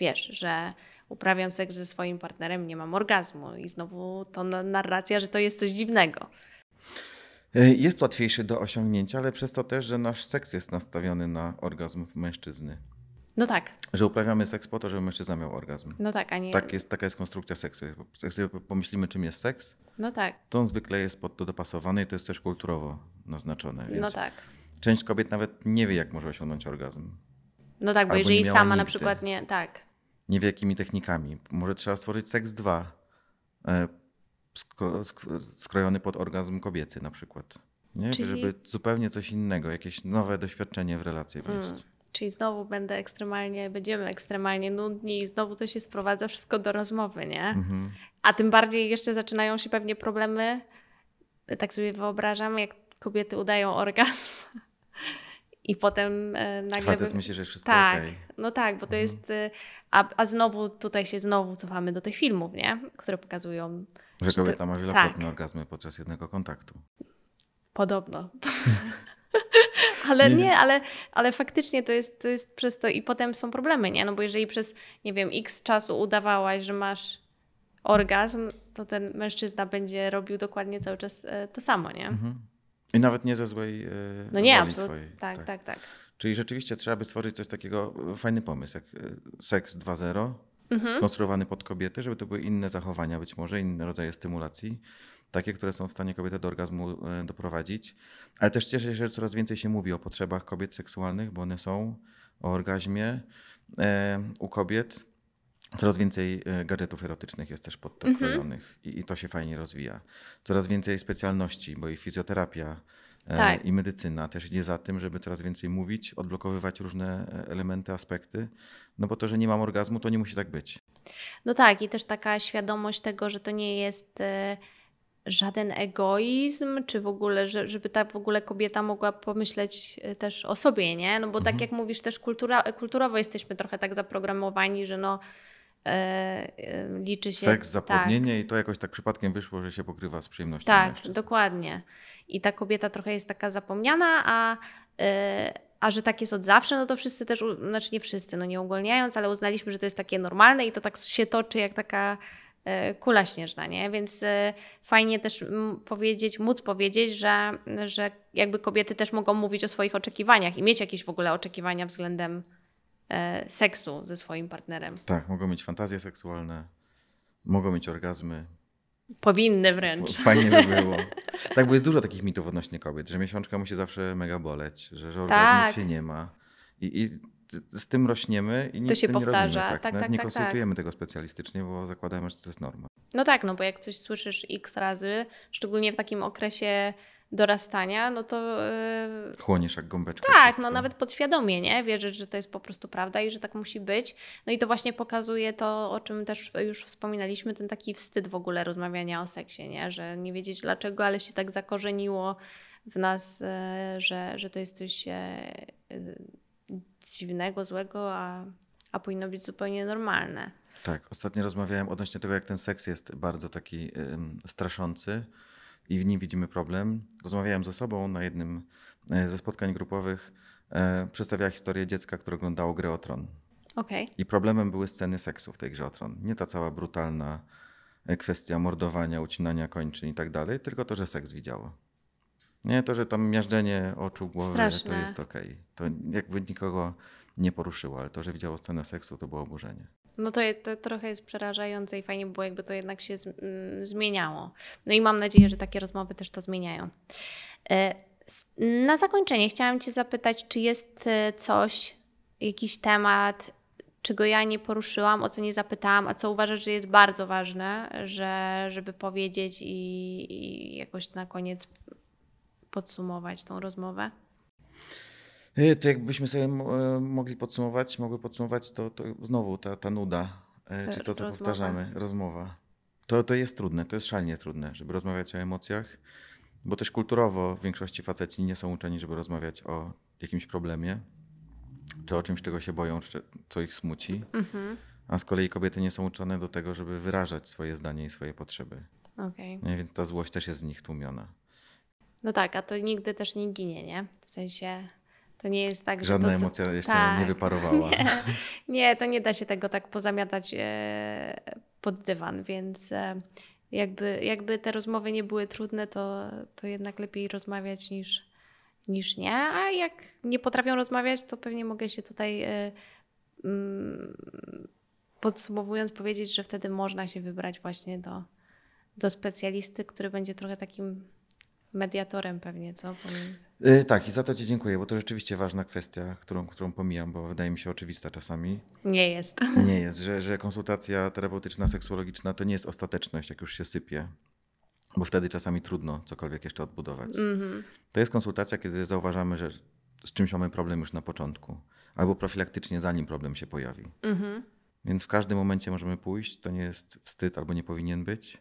Wiesz, że uprawiam seks ze swoim partnerem, nie mam orgazmu. I znowu to narracja, że to jest coś dziwnego. E, jest łatwiejszy do osiągnięcia, ale przez to też, że nasz seks jest nastawiony na orgazm mężczyzny. No tak. Że uprawiamy seks po to, żeby mężczyzna miał orgazm. No tak, a nie. Tak jest, taka jest konstrukcja seksu. Jak sobie pomyślimy, czym jest seks, no tak. to on zwykle jest pod to dopasowany i to jest też kulturowo naznaczone. no tak. Część kobiet nawet nie wie, jak może osiągnąć orgazm. No tak, bo Albo jeżeli sama nigdy. na przykład nie. Tak nie wie jakimi technikami. Może trzeba stworzyć seks 2, e, skrojony pod orgazm kobiecy na przykład. Nie? Czyli... Żeby zupełnie coś innego, jakieś nowe doświadczenie w relacji mm. wejść. Hmm. Czyli znowu będę ekstremalnie, będziemy ekstremalnie nudni i znowu to się sprowadza wszystko do rozmowy, nie? Mhm. A tym bardziej jeszcze zaczynają się pewnie problemy, tak sobie wyobrażam, jak kobiety udają orgazm i potem e, nagle... Facet by... myśli, że wszystko Tak, okay. no tak, bo to mhm. jest... E, a, a znowu tutaj się znowu cofamy do tych filmów, nie? Które pokazują... Że kobieta ma wielokrotne tak. orgazmy podczas jednego kontaktu. Podobno. ale nie, nie, ale, ale faktycznie to jest, to jest przez to i potem są problemy, nie? No bo jeżeli przez, nie wiem, x czasu udawałaś, że masz orgazm, to ten mężczyzna będzie robił dokładnie cały czas e, to samo, nie? Mhm. I nawet nie ze złej e, No nie, absolutnie. Tak, tak, tak, tak, Czyli rzeczywiście trzeba by stworzyć coś takiego, e, fajny pomysł, jak e, seks 2.0, mhm. konstruowany pod kobiety, żeby to były inne zachowania być może, inne rodzaje stymulacji, takie, które są w stanie kobietę do orgazmu doprowadzić. Ale też cieszę się, że coraz więcej się mówi o potrzebach kobiet seksualnych, bo one są, o orgazmie u kobiet Coraz więcej e, gadżetów erotycznych jest też podkrojonych mhm. i, i to się fajnie rozwija. Coraz więcej specjalności, bo i fizjoterapia, e, tak. I medycyna też idzie za tym, żeby coraz więcej mówić, odblokowywać różne e, elementy, aspekty, no bo to, że nie mam orgazmu, to nie musi tak być. No tak, i też taka świadomość tego, że to nie jest żaden egoizm, czy w ogóle, żeby ta w ogóle kobieta mogła pomyśleć też o sobie, nie? No bo tak mhm. tak jak mówisz, też kultura, kulturowo jesteśmy trochę tak zaprogramowani, że no E, e, liczy się. Seks, zapłodnienie tak. i to jakoś tak przypadkiem wyszło, że się pokrywa z przyjemnością. Tak, mężczyzn. dokładnie. I ta kobieta trochę jest taka zapomniana, a, e, a że tak jest od zawsze, no to wszyscy też, znaczy nie wszyscy, no nie ogólniając, ale uznaliśmy, że to jest takie normalne i to tak się toczy jak taka kula śnieżna, nie? Więc fajnie też powiedzieć, móc powiedzieć, że, że jakby kobiety też mogą mówić o swoich oczekiwaniach i mieć jakieś w ogóle oczekiwania względem E, seksu ze swoim partnerem. Tak, mogą mieć fantazje seksualne, mogą mieć orgazmy. Powinny wręcz. Fajnie by było. Tak, bo jest dużo takich mitów odnośnie kobiet, że miesiączka musi zawsze mega boleć, że, że orgazmu tak. się nie ma. I, I, z tym rośniemy i nic to się powtarza. robimy. Tak, tak, tak nie tak, tak, konsultujemy tego specjalistycznie, bo zakładamy, że to jest norma. No tak, no bo jak coś słyszysz x razy, szczególnie w takim okresie dorastania, no to... Yy... Chłoniesz jak gąbeczka. Tak, no wszystko. no nawet podświadomie, nie? Wierzysz, że to jest po prostu prawda i że tak musi być. No i to właśnie pokazuje to, o czym też już wspominaliśmy, ten taki wstyd w ogóle rozmawiania o seksie, nie? Że nie wiedzieć dlaczego, ale się tak zakorzeniło w nas, yy, że, że to jest coś yy, dziwnego, złego, a, a powinno być zupełnie normalne. Tak, ostatnio rozmawiałem odnośnie tego, jak ten seks jest bardzo taki straszący i w nim widzimy problem. Rozmawiałem ze sobą na jednym e, ze spotkań grupowych. E, przedstawiała historię dziecka, które oglądało grę o tron. Okay. I problemem były sceny seksu w tej grze o tron. Nie ta cała brutalna e, kwestia mordowania, ucinania kończyn i tak dalej, tylko to, że seks widziało. Nie to, że tam miażdżenie oczu, głowy, Straszne. to jest okej. Okay. To jakby nikogo nie poruszyło, ale to, że widziało scenę seksu, to było oburzenie. No to, to trochę jest przerażające i fajnie było, jakby to jednak się mm, zmieniało. No i mam nadzieję, że takie rozmowy też to zmieniają. E, na zakończenie chciałam Cię zapytać, czy jest e, coś, jakiś temat, czego ja nie poruszyłam, o co nie zapytałam, a co uważasz, że jest bardzo ważne, że, żeby powiedzieć i, i jakoś na koniec podsumować tą rozmowę? Y, to jakbyśmy sobie y, mogli podsumować, mogły podsumować, to, to znowu ta, ta nuda, y, czy to, co rozmowa. powtarzamy, rozmowa. To, to jest trudne, to jest szalenie trudne, żeby rozmawiać o emocjach, bo też kulturowo w większości faceci nie są uczeni, żeby rozmawiać o jakimś problemie, czy o czymś, czego się boją, czy co ich smuci. Mhm. A z kolei kobiety nie są uczone do tego, żeby wyrażać swoje zdanie i swoje potrzeby. Okay. więc ta złość też jest z nich tłumiona. No tak, a to nigdy też nie ginie, nie? W sensie to nie jest tak, że. Żadna co... emocja jeszcze tak. nie wyparowała. Nie, nie, to nie da się tego tak pozamiatać e, pod dywan, więc e, jakby, jakby te rozmowy nie były trudne, to, to jednak lepiej rozmawiać niż, niż nie. A jak nie potrafią rozmawiać, to pewnie mogę się tutaj e, mm, podsumowując powiedzieć, że wtedy można się wybrać właśnie do, do specjalisty, który będzie trochę takim mediatorem pewnie, co? Yy, tak, i za to Ci dziękuję, bo to rzeczywiście ważna kwestia, którą, którą pomijam, bo wydaje mi się oczywista czasami. Nie jest. Nie jest, że, że konsultacja terapeutyczna, seksuologiczna to nie jest ostateczność, jak już się sypie, bo wtedy czasami trudno cokolwiek jeszcze odbudować. Mm-hmm. To jest konsultacja, kiedy zauważamy, że z czymś mamy problem już na początku, albo profilaktycznie, zanim problem się pojawi. Mm-hmm. Więc w każdym momencie możemy pójść, to nie jest wstyd albo nie powinien być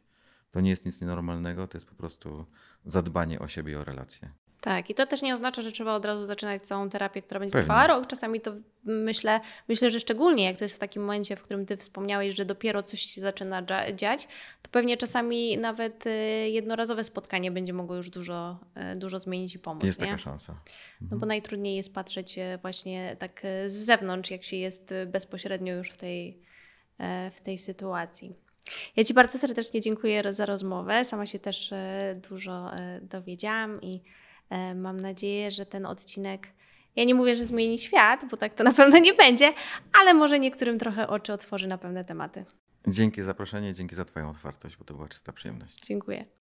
to nie jest nic nienormalnego, to jest po prostu zadbanie o siebie i o relacje. Tak, i to też nie oznacza, że trzeba od razu zaczynać całą terapię, która będzie trwała rok. Czasami to myślę, myślę, że szczególnie jak to jest w takim momencie, w którym ty wspomniałeś, że dopiero coś się zaczyna dziać, to pewnie czasami nawet y, jednorazowe spotkanie będzie mogło już dużo, y, dużo zmienić i pomóc. Jest nie? taka szansa. Mhm. No bo mhm. najtrudniej jest patrzeć y, właśnie tak z zewnątrz, jak się jest bezpośrednio już w tej, w tej sytuacji. Ja Ci bardzo serdecznie dziękuję za rozmowę. Sama się też e, dużo e, dowiedziałam i e, mam nadzieję, że ten odcinek. Ja nie mówię, że zmieni świat, bo tak to na pewno nie będzie, ale może niektórym trochę oczy otworzy na pewne tematy. Dzięki za zaproszenie, dzięki za Twoją otwartość, bo to była czysta przyjemność. Dziękuję.